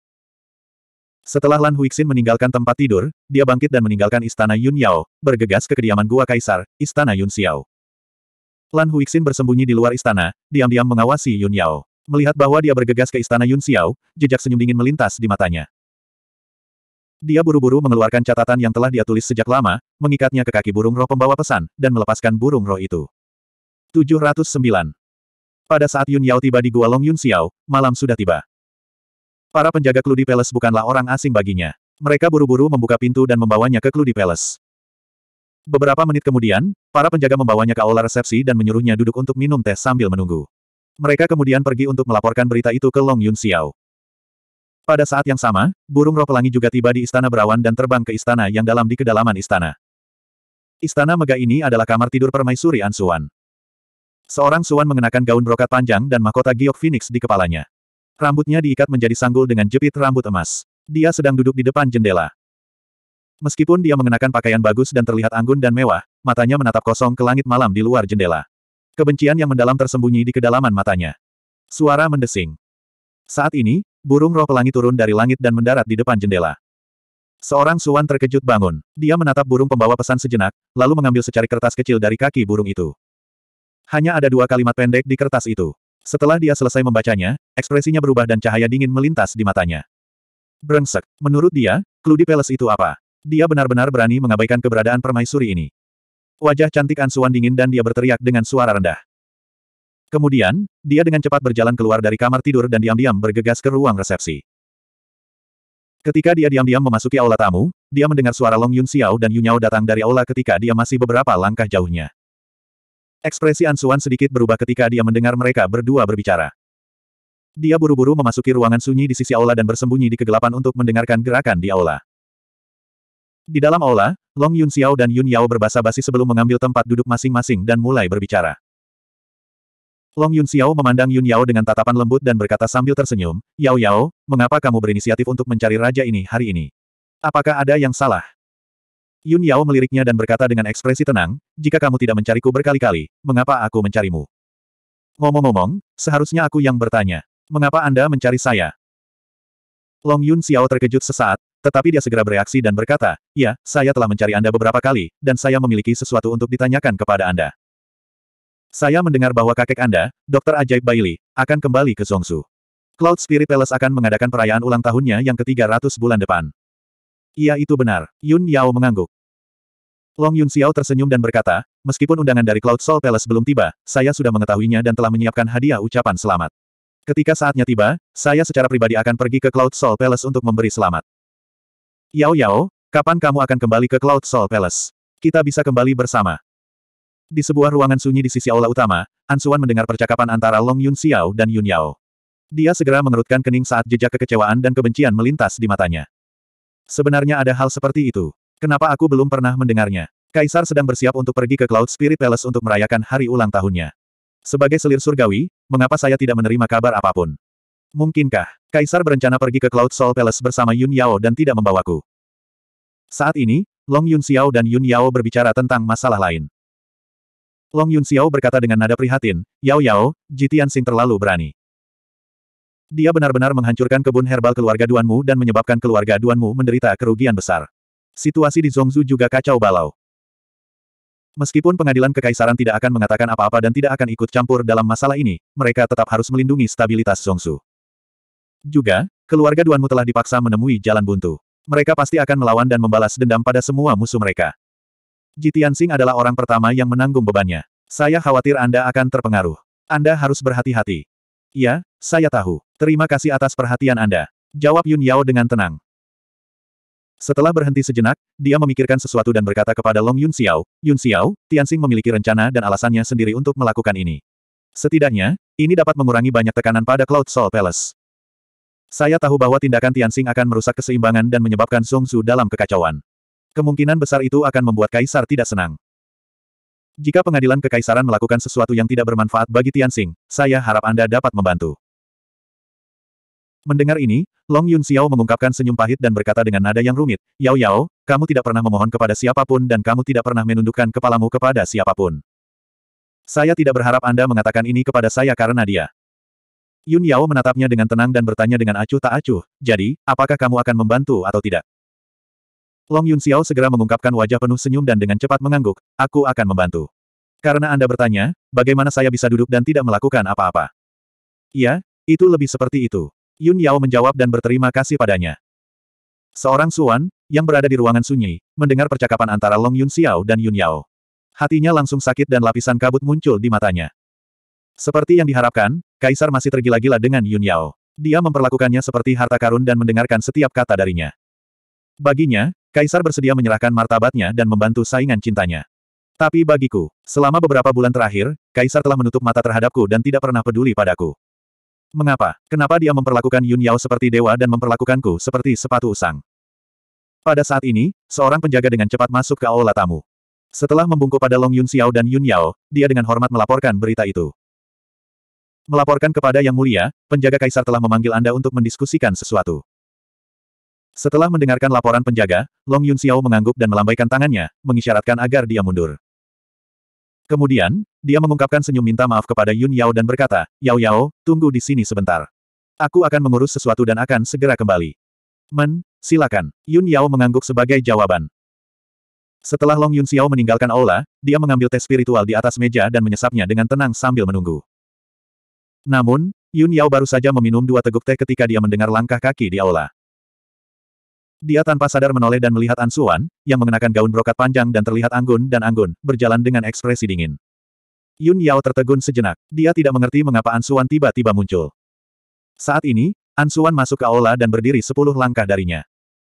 Setelah Lan Huixin meninggalkan tempat tidur, dia bangkit dan meninggalkan istana Yun Yao, bergegas ke kediaman Gua Kaisar, istana Yun Xiao. Lan Huixin bersembunyi di luar istana, diam-diam mengawasi Yun Yao. Melihat bahwa dia bergegas ke istana Yun Xiao, jejak senyum dingin melintas di matanya. Dia buru-buru mengeluarkan catatan yang telah dia tulis sejak lama, mengikatnya ke kaki burung roh pembawa pesan, dan melepaskan burung roh itu. 709. Pada saat Yun Yao tiba di Gua Long Yun Xiao, malam sudah tiba. Para penjaga Cludi Palace bukanlah orang asing baginya. Mereka buru-buru membuka pintu dan membawanya ke Cludi Palace. Beberapa menit kemudian, para penjaga membawanya ke aula resepsi dan menyuruhnya duduk untuk minum teh sambil menunggu. Mereka kemudian pergi untuk melaporkan berita itu ke Long Yun Xiao. Pada saat yang sama, burung roh pelangi juga tiba di istana berawan dan terbang ke istana yang dalam di kedalaman istana. Istana megah ini adalah kamar tidur permaisuri Ansuan. Seorang Suan mengenakan gaun brokat panjang dan mahkota giok phoenix di kepalanya. Rambutnya diikat menjadi sanggul dengan jepit rambut emas. Dia sedang duduk di depan jendela. Meskipun dia mengenakan pakaian bagus dan terlihat anggun dan mewah, matanya menatap kosong ke langit malam di luar jendela. Kebencian yang mendalam tersembunyi di kedalaman matanya. Suara mendesing. Saat ini, burung roh pelangi turun dari langit dan mendarat di depan jendela. Seorang Suan terkejut bangun. Dia menatap burung pembawa pesan sejenak, lalu mengambil secari kertas kecil dari kaki burung itu. Hanya ada dua kalimat pendek di kertas itu. Setelah dia selesai membacanya, ekspresinya berubah dan cahaya dingin melintas di matanya. Brengsek, menurut dia, Clue di Palace itu apa? Dia benar-benar berani mengabaikan keberadaan permaisuri ini. Wajah cantik Ansuan dingin dan dia berteriak dengan suara rendah. Kemudian, dia dengan cepat berjalan keluar dari kamar tidur dan diam-diam bergegas ke ruang resepsi. Ketika dia diam-diam memasuki aula tamu, dia mendengar suara Long Yun Xiao dan Yunyao Yao datang dari aula ketika dia masih beberapa langkah jauhnya. Ekspresi Ansuan sedikit berubah ketika dia mendengar mereka berdua berbicara. Dia buru-buru memasuki ruangan sunyi di sisi aula dan bersembunyi di kegelapan untuk mendengarkan gerakan di aula. Di dalam aula, Long Yun Xiao dan Yun Yao berbasa-basi sebelum mengambil tempat duduk masing-masing dan mulai berbicara. Long Yun Xiao memandang Yun Yao dengan tatapan lembut dan berkata sambil tersenyum, Yao Yao, mengapa kamu berinisiatif untuk mencari raja ini hari ini? Apakah ada yang salah? Yun Yao meliriknya dan berkata dengan ekspresi tenang, jika kamu tidak mencariku berkali-kali, mengapa aku mencarimu? Ngomong-ngomong, seharusnya aku yang bertanya. Mengapa Anda mencari saya? Long Yun Xiao terkejut sesaat, tetapi dia segera bereaksi dan berkata, ya, saya telah mencari Anda beberapa kali, dan saya memiliki sesuatu untuk ditanyakan kepada Anda. Saya mendengar bahwa kakek Anda, Dr. Ajaib Bailey, akan kembali ke Songsu. Cloud Spirit Palace akan mengadakan perayaan ulang tahunnya yang ke-300 bulan depan. Iya itu benar, Yun Yao mengangguk. Long Yun Xiao tersenyum dan berkata, meskipun undangan dari Cloud Soul Palace belum tiba, saya sudah mengetahuinya dan telah menyiapkan hadiah ucapan selamat. Ketika saatnya tiba, saya secara pribadi akan pergi ke Cloud Soul Palace untuk memberi selamat. Yao Yao, kapan kamu akan kembali ke Cloud Soul Palace? Kita bisa kembali bersama. Di sebuah ruangan sunyi di sisi aula utama, Ansuan mendengar percakapan antara Long Yun Xiao dan Yun Yao. Dia segera mengerutkan kening saat jejak kekecewaan dan kebencian melintas di matanya. Sebenarnya ada hal seperti itu. Kenapa aku belum pernah mendengarnya? Kaisar sedang bersiap untuk pergi ke Cloud Spirit Palace untuk merayakan hari ulang tahunnya. Sebagai selir surgawi, mengapa saya tidak menerima kabar apapun? Mungkinkah, Kaisar berencana pergi ke Cloud Soul Palace bersama Yun Yao dan tidak membawaku? Saat ini, Long Yun Xiao dan Yun Yao berbicara tentang masalah lain. Long Yun Xiao berkata dengan nada prihatin, Yao Yao, Jitian Sing terlalu berani. Dia benar-benar menghancurkan kebun herbal keluarga Duanmu dan menyebabkan keluarga Duanmu menderita kerugian besar. Situasi di Zongzu juga kacau balau. Meskipun pengadilan kekaisaran tidak akan mengatakan apa-apa dan tidak akan ikut campur dalam masalah ini, mereka tetap harus melindungi stabilitas Zongzu. Juga, keluarga Duanmu telah dipaksa menemui jalan buntu. Mereka pasti akan melawan dan membalas dendam pada semua musuh mereka. Ji Tianxing adalah orang pertama yang menanggung bebannya. Saya khawatir Anda akan terpengaruh. Anda harus berhati-hati. Ya, saya tahu. Terima kasih atas perhatian Anda. Jawab Yun Yao dengan tenang. Setelah berhenti sejenak, dia memikirkan sesuatu dan berkata kepada Long Yun Xiao, Yun Xiao, Tianxing memiliki rencana dan alasannya sendiri untuk melakukan ini. Setidaknya, ini dapat mengurangi banyak tekanan pada Cloud Soul Palace. Saya tahu bahwa tindakan Tianxing akan merusak keseimbangan dan menyebabkan Song Su dalam kekacauan. Kemungkinan besar itu akan membuat Kaisar tidak senang. Jika pengadilan kekaisaran melakukan sesuatu yang tidak bermanfaat bagi Tianxing, saya harap Anda dapat membantu. Mendengar ini, Long Yun Xiao mengungkapkan senyum pahit dan berkata dengan nada yang rumit, Yao Yao, kamu tidak pernah memohon kepada siapapun dan kamu tidak pernah menundukkan kepalamu kepada siapapun. Saya tidak berharap Anda mengatakan ini kepada saya karena dia. Yun Yao menatapnya dengan tenang dan bertanya dengan acuh tak acuh, jadi, apakah kamu akan membantu atau tidak? Long Yun Xiao segera mengungkapkan wajah penuh senyum dan dengan cepat mengangguk, aku akan membantu. Karena Anda bertanya, bagaimana saya bisa duduk dan tidak melakukan apa-apa? Ya, itu lebih seperti itu. Yun Yao menjawab dan berterima kasih padanya. Seorang Suan, yang berada di ruangan sunyi, mendengar percakapan antara Long Yun Xiao dan Yun Yao. Hatinya langsung sakit dan lapisan kabut muncul di matanya. Seperti yang diharapkan, Kaisar masih tergila-gila dengan Yun Yao. Dia memperlakukannya seperti harta karun dan mendengarkan setiap kata darinya. Baginya, Kaisar bersedia menyerahkan martabatnya dan membantu saingan cintanya. Tapi bagiku, selama beberapa bulan terakhir, Kaisar telah menutup mata terhadapku dan tidak pernah peduli padaku. Mengapa? Kenapa dia memperlakukan Yun Yao seperti dewa dan memperlakukanku seperti sepatu usang? Pada saat ini, seorang penjaga dengan cepat masuk ke aula tamu. Setelah membungkuk pada Long Yun Xiao dan Yun Yao, dia dengan hormat melaporkan berita itu. Melaporkan kepada Yang Mulia, penjaga kaisar telah memanggil Anda untuk mendiskusikan sesuatu. Setelah mendengarkan laporan penjaga, Long Yun Xiao mengangguk dan melambaikan tangannya, mengisyaratkan agar dia mundur. Kemudian, dia mengungkapkan senyum minta maaf kepada Yun Yao dan berkata, Yao Yao, tunggu di sini sebentar. Aku akan mengurus sesuatu dan akan segera kembali. Men, silakan. Yun Yao mengangguk sebagai jawaban. Setelah Long Yun Xiao meninggalkan aula, dia mengambil tes spiritual di atas meja dan menyesapnya dengan tenang sambil menunggu. Namun, Yun Yao baru saja meminum dua teguk teh ketika dia mendengar langkah kaki di aula. Dia tanpa sadar menoleh dan melihat Ansuan, yang mengenakan gaun brokat panjang dan terlihat anggun dan anggun, berjalan dengan ekspresi dingin. Yun Yao tertegun sejenak. Dia tidak mengerti mengapa Ansuan tiba-tiba muncul. Saat ini, Ansuan masuk ke aula dan berdiri sepuluh langkah darinya.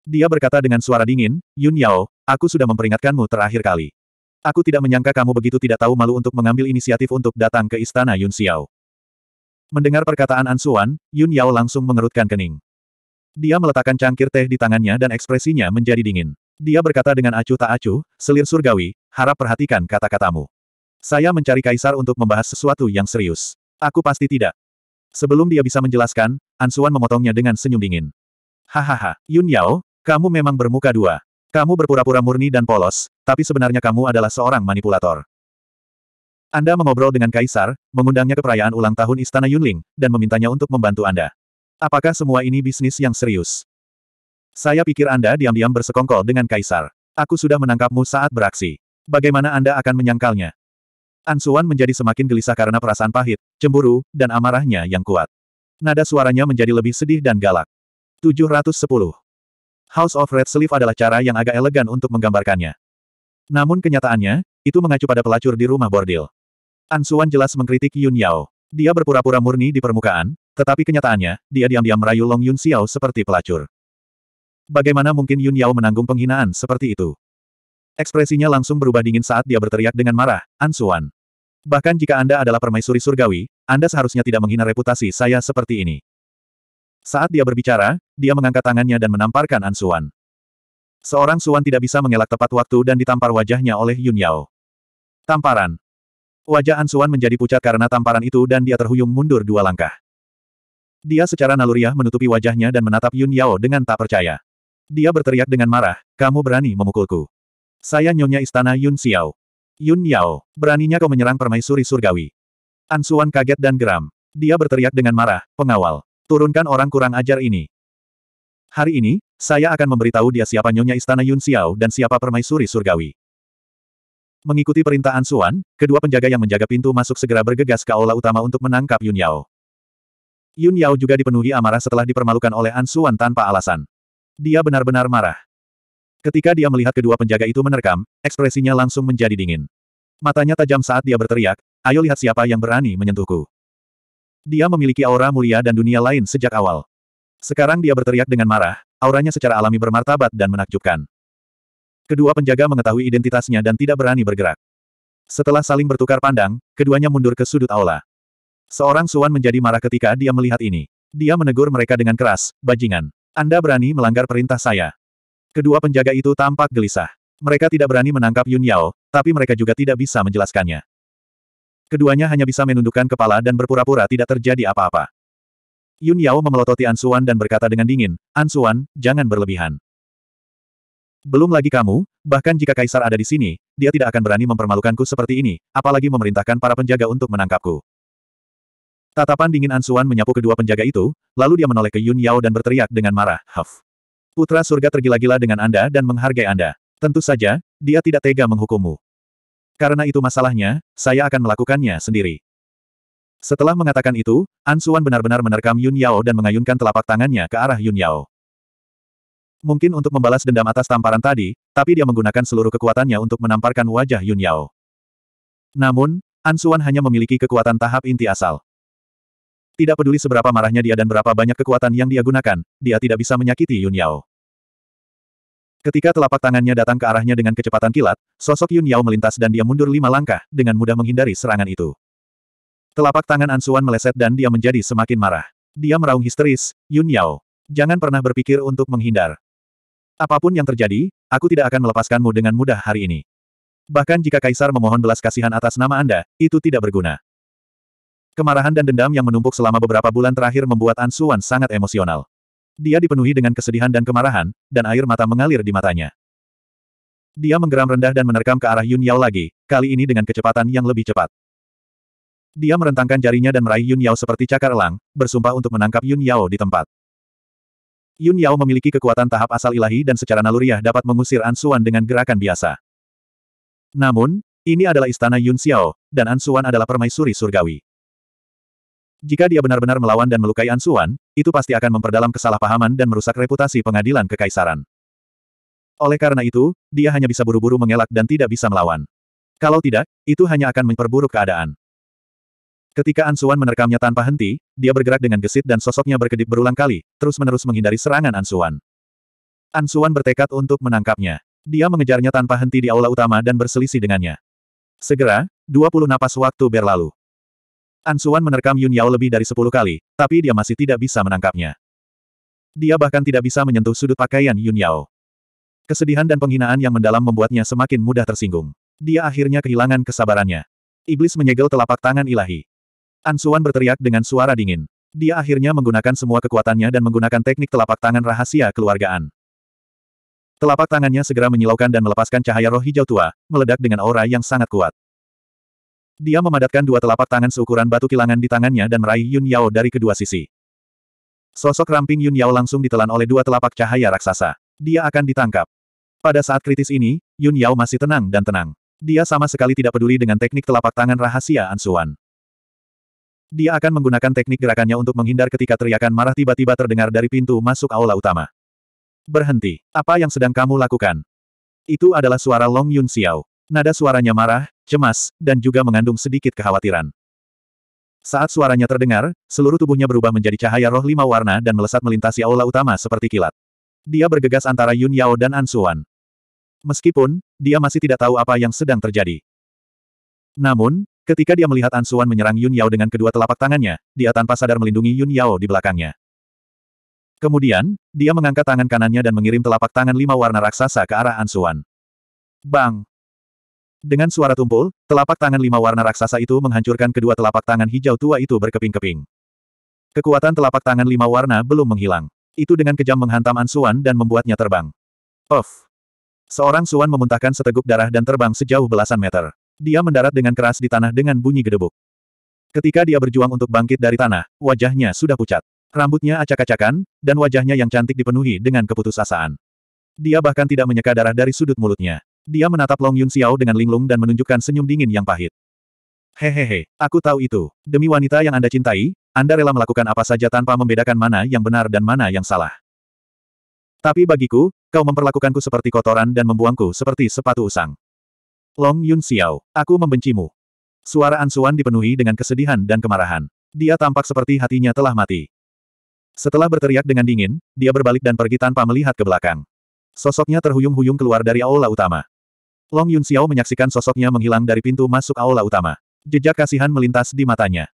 Dia berkata dengan suara dingin, Yun Yao, aku sudah memperingatkanmu terakhir kali. Aku tidak menyangka kamu begitu tidak tahu malu untuk mengambil inisiatif untuk datang ke istana Yun Xiao. Mendengar perkataan Ansuan, Yun Yao langsung mengerutkan kening. Dia meletakkan cangkir teh di tangannya dan ekspresinya menjadi dingin. Dia berkata dengan acuh tak acuh, selir surgawi, harap perhatikan kata-katamu. Saya mencari kaisar untuk membahas sesuatu yang serius. Aku pasti tidak. Sebelum dia bisa menjelaskan, Ansuan memotongnya dengan senyum dingin. Hahaha, Yun Yao, kamu memang bermuka dua. Kamu berpura-pura murni dan polos, tapi sebenarnya kamu adalah seorang manipulator. Anda mengobrol dengan kaisar, mengundangnya ke perayaan ulang tahun Istana Yunling, dan memintanya untuk membantu Anda. Apakah semua ini bisnis yang serius? Saya pikir Anda diam-diam bersekongkol dengan Kaisar. Aku sudah menangkapmu saat beraksi. Bagaimana Anda akan menyangkalnya? Ansuan menjadi semakin gelisah karena perasaan pahit, cemburu, dan amarahnya yang kuat. Nada suaranya menjadi lebih sedih dan galak. 710. House of Red Sleeve adalah cara yang agak elegan untuk menggambarkannya. Namun kenyataannya, itu mengacu pada pelacur di rumah bordil. Ansuan jelas mengkritik Yun Yao. Dia berpura-pura murni di permukaan, tetapi kenyataannya, dia diam-diam merayu Long Yun Xiao seperti pelacur. Bagaimana mungkin Yun Yao menanggung penghinaan seperti itu? Ekspresinya langsung berubah dingin saat dia berteriak dengan marah, Ansuan. Bahkan jika Anda adalah permaisuri surgawi, Anda seharusnya tidak menghina reputasi saya seperti ini. Saat dia berbicara, dia mengangkat tangannya dan menamparkan Ansuan. Seorang Suan tidak bisa mengelak tepat waktu dan ditampar wajahnya oleh Yun Yao. Tamparan, Wajah Ansuan menjadi pucat karena tamparan itu dan dia terhuyung mundur dua langkah. Dia secara naluriah menutupi wajahnya dan menatap Yun Yao dengan tak percaya. Dia berteriak dengan marah, kamu berani memukulku. Saya nyonya istana Yun Xiao. Yun Yao, beraninya kau menyerang permaisuri surgawi. Ansuan kaget dan geram. Dia berteriak dengan marah, pengawal. Turunkan orang kurang ajar ini. Hari ini, saya akan memberitahu dia siapa nyonya istana Yun Xiao dan siapa permaisuri surgawi. Mengikuti perintah Ansuan, kedua penjaga yang menjaga pintu masuk segera bergegas ke aula utama untuk menangkap Yun Yao. Yun Yao juga dipenuhi amarah setelah dipermalukan oleh Ansuan tanpa alasan. Dia benar-benar marah. Ketika dia melihat kedua penjaga itu menerkam, ekspresinya langsung menjadi dingin. Matanya tajam saat dia berteriak, ayo lihat siapa yang berani menyentuhku. Dia memiliki aura mulia dan dunia lain sejak awal. Sekarang dia berteriak dengan marah, auranya secara alami bermartabat dan menakjubkan. Kedua penjaga mengetahui identitasnya dan tidak berani bergerak. Setelah saling bertukar pandang, keduanya mundur ke sudut aula. Seorang Suan menjadi marah ketika dia melihat ini. Dia menegur mereka dengan keras, bajingan. Anda berani melanggar perintah saya. Kedua penjaga itu tampak gelisah. Mereka tidak berani menangkap Yun Yao, tapi mereka juga tidak bisa menjelaskannya. Keduanya hanya bisa menundukkan kepala dan berpura-pura tidak terjadi apa-apa. Yun Yao memelototi Ansuan dan berkata dengan dingin, Ansuan, jangan berlebihan. Belum lagi kamu, bahkan jika kaisar ada di sini, dia tidak akan berani mempermalukanku seperti ini, apalagi memerintahkan para penjaga untuk menangkapku. Tatapan dingin Ansuan menyapu kedua penjaga itu, lalu dia menoleh ke Yun Yao dan berteriak dengan marah, Huff. Putra surga tergila-gila dengan Anda dan menghargai Anda. Tentu saja, dia tidak tega menghukummu. Karena itu masalahnya, saya akan melakukannya sendiri. Setelah mengatakan itu, Ansuan benar-benar menerkam Yun Yao dan mengayunkan telapak tangannya ke arah Yun Yao. Mungkin untuk membalas dendam atas tamparan tadi, tapi dia menggunakan seluruh kekuatannya untuk menamparkan wajah Yun Yao. Namun, Ansuan hanya memiliki kekuatan tahap inti asal. Tidak peduli seberapa marahnya dia dan berapa banyak kekuatan yang dia gunakan, dia tidak bisa menyakiti Yun Yao. Ketika telapak tangannya datang ke arahnya dengan kecepatan kilat, sosok Yun Yao melintas dan dia mundur lima langkah, dengan mudah menghindari serangan itu. Telapak tangan Ansuan meleset dan dia menjadi semakin marah. Dia meraung histeris, Yun Yao. Jangan pernah berpikir untuk menghindar. Apapun yang terjadi, aku tidak akan melepaskanmu dengan mudah hari ini. Bahkan jika Kaisar memohon belas kasihan atas nama Anda, itu tidak berguna. Kemarahan dan dendam yang menumpuk selama beberapa bulan terakhir membuat Ansuan sangat emosional. Dia dipenuhi dengan kesedihan dan kemarahan, dan air mata mengalir di matanya. Dia menggeram rendah dan menerkam ke arah Yun Yao lagi, kali ini dengan kecepatan yang lebih cepat. Dia merentangkan jarinya dan meraih Yun Yao seperti cakar elang, bersumpah untuk menangkap Yun Yao di tempat. Yun Yao memiliki kekuatan tahap asal ilahi dan secara naluriah dapat mengusir An Suan dengan gerakan biasa. Namun, ini adalah istana Yun Xiao, dan An Suan adalah permaisuri surgawi. Jika dia benar-benar melawan dan melukai An Suan, itu pasti akan memperdalam kesalahpahaman dan merusak reputasi pengadilan kekaisaran. Oleh karena itu, dia hanya bisa buru-buru mengelak dan tidak bisa melawan. Kalau tidak, itu hanya akan memperburuk keadaan. Ketika Ansuan menerkamnya tanpa henti, dia bergerak dengan gesit dan sosoknya berkedip berulang kali, terus-menerus menghindari serangan Ansuan. Ansuan bertekad untuk menangkapnya. Dia mengejarnya tanpa henti di aula utama dan berselisih dengannya. Segera, 20 napas waktu berlalu. Ansuan menerkam Yun Yao lebih dari 10 kali, tapi dia masih tidak bisa menangkapnya. Dia bahkan tidak bisa menyentuh sudut pakaian Yun Yao. Kesedihan dan penghinaan yang mendalam membuatnya semakin mudah tersinggung. Dia akhirnya kehilangan kesabarannya. Iblis menyegel telapak tangan ilahi. Ansuan berteriak dengan suara dingin. Dia akhirnya menggunakan semua kekuatannya dan menggunakan teknik telapak tangan rahasia keluargaan. Telapak tangannya segera menyilaukan dan melepaskan cahaya roh hijau tua, meledak dengan aura yang sangat kuat. Dia memadatkan dua telapak tangan seukuran batu kilangan di tangannya dan meraih Yun Yao dari kedua sisi. Sosok ramping Yun Yao langsung ditelan oleh dua telapak cahaya raksasa. Dia akan ditangkap. Pada saat kritis ini, Yun Yao masih tenang dan tenang. Dia sama sekali tidak peduli dengan teknik telapak tangan rahasia Ansuan. Dia akan menggunakan teknik gerakannya untuk menghindar ketika teriakan marah tiba-tiba terdengar dari pintu masuk aula utama. Berhenti. Apa yang sedang kamu lakukan? Itu adalah suara Long Yun Xiao. Nada suaranya marah, cemas, dan juga mengandung sedikit kekhawatiran. Saat suaranya terdengar, seluruh tubuhnya berubah menjadi cahaya roh lima warna dan melesat melintasi aula utama seperti kilat. Dia bergegas antara Yun Yao dan An Suan. Meskipun, dia masih tidak tahu apa yang sedang terjadi. Namun, Ketika dia melihat Ansuan menyerang Yun Yao dengan kedua telapak tangannya, dia tanpa sadar melindungi Yun Yao di belakangnya. Kemudian, dia mengangkat tangan kanannya dan mengirim telapak tangan lima warna raksasa ke arah Ansuan. Bang! Dengan suara tumpul, telapak tangan lima warna raksasa itu menghancurkan kedua telapak tangan hijau tua itu berkeping-keping. Kekuatan telapak tangan lima warna belum menghilang. Itu dengan kejam menghantam Ansuan dan membuatnya terbang. Of! Seorang Suan memuntahkan seteguk darah dan terbang sejauh belasan meter. Dia mendarat dengan keras di tanah dengan bunyi gedebuk. Ketika dia berjuang untuk bangkit dari tanah, wajahnya sudah pucat. Rambutnya acak-acakan, dan wajahnya yang cantik dipenuhi dengan keputusasaan. Dia bahkan tidak menyeka darah dari sudut mulutnya. Dia menatap Long Yun Xiao dengan linglung dan menunjukkan senyum dingin yang pahit. Hehehe, aku tahu itu. Demi wanita yang Anda cintai, Anda rela melakukan apa saja tanpa membedakan mana yang benar dan mana yang salah. Tapi bagiku, kau memperlakukanku seperti kotoran dan membuangku seperti sepatu usang. Long Yun Xiao, aku membencimu. Suara Ansuan dipenuhi dengan kesedihan dan kemarahan. Dia tampak seperti hatinya telah mati. Setelah berteriak dengan dingin, dia berbalik dan pergi tanpa melihat ke belakang. Sosoknya terhuyung-huyung keluar dari aula utama. Long Yun Xiao menyaksikan sosoknya menghilang dari pintu masuk aula utama. Jejak kasihan melintas di matanya.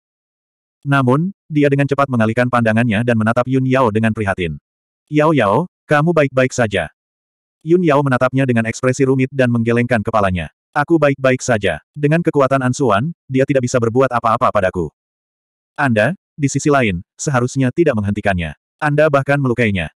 Namun, dia dengan cepat mengalihkan pandangannya dan menatap Yun Yao dengan prihatin. Yao Yao, kamu baik-baik saja. Yun Yao menatapnya dengan ekspresi rumit dan menggelengkan kepalanya. Aku baik-baik saja. Dengan kekuatan Ansuan, dia tidak bisa berbuat apa-apa padaku. Anda, di sisi lain, seharusnya tidak menghentikannya. Anda bahkan melukainya.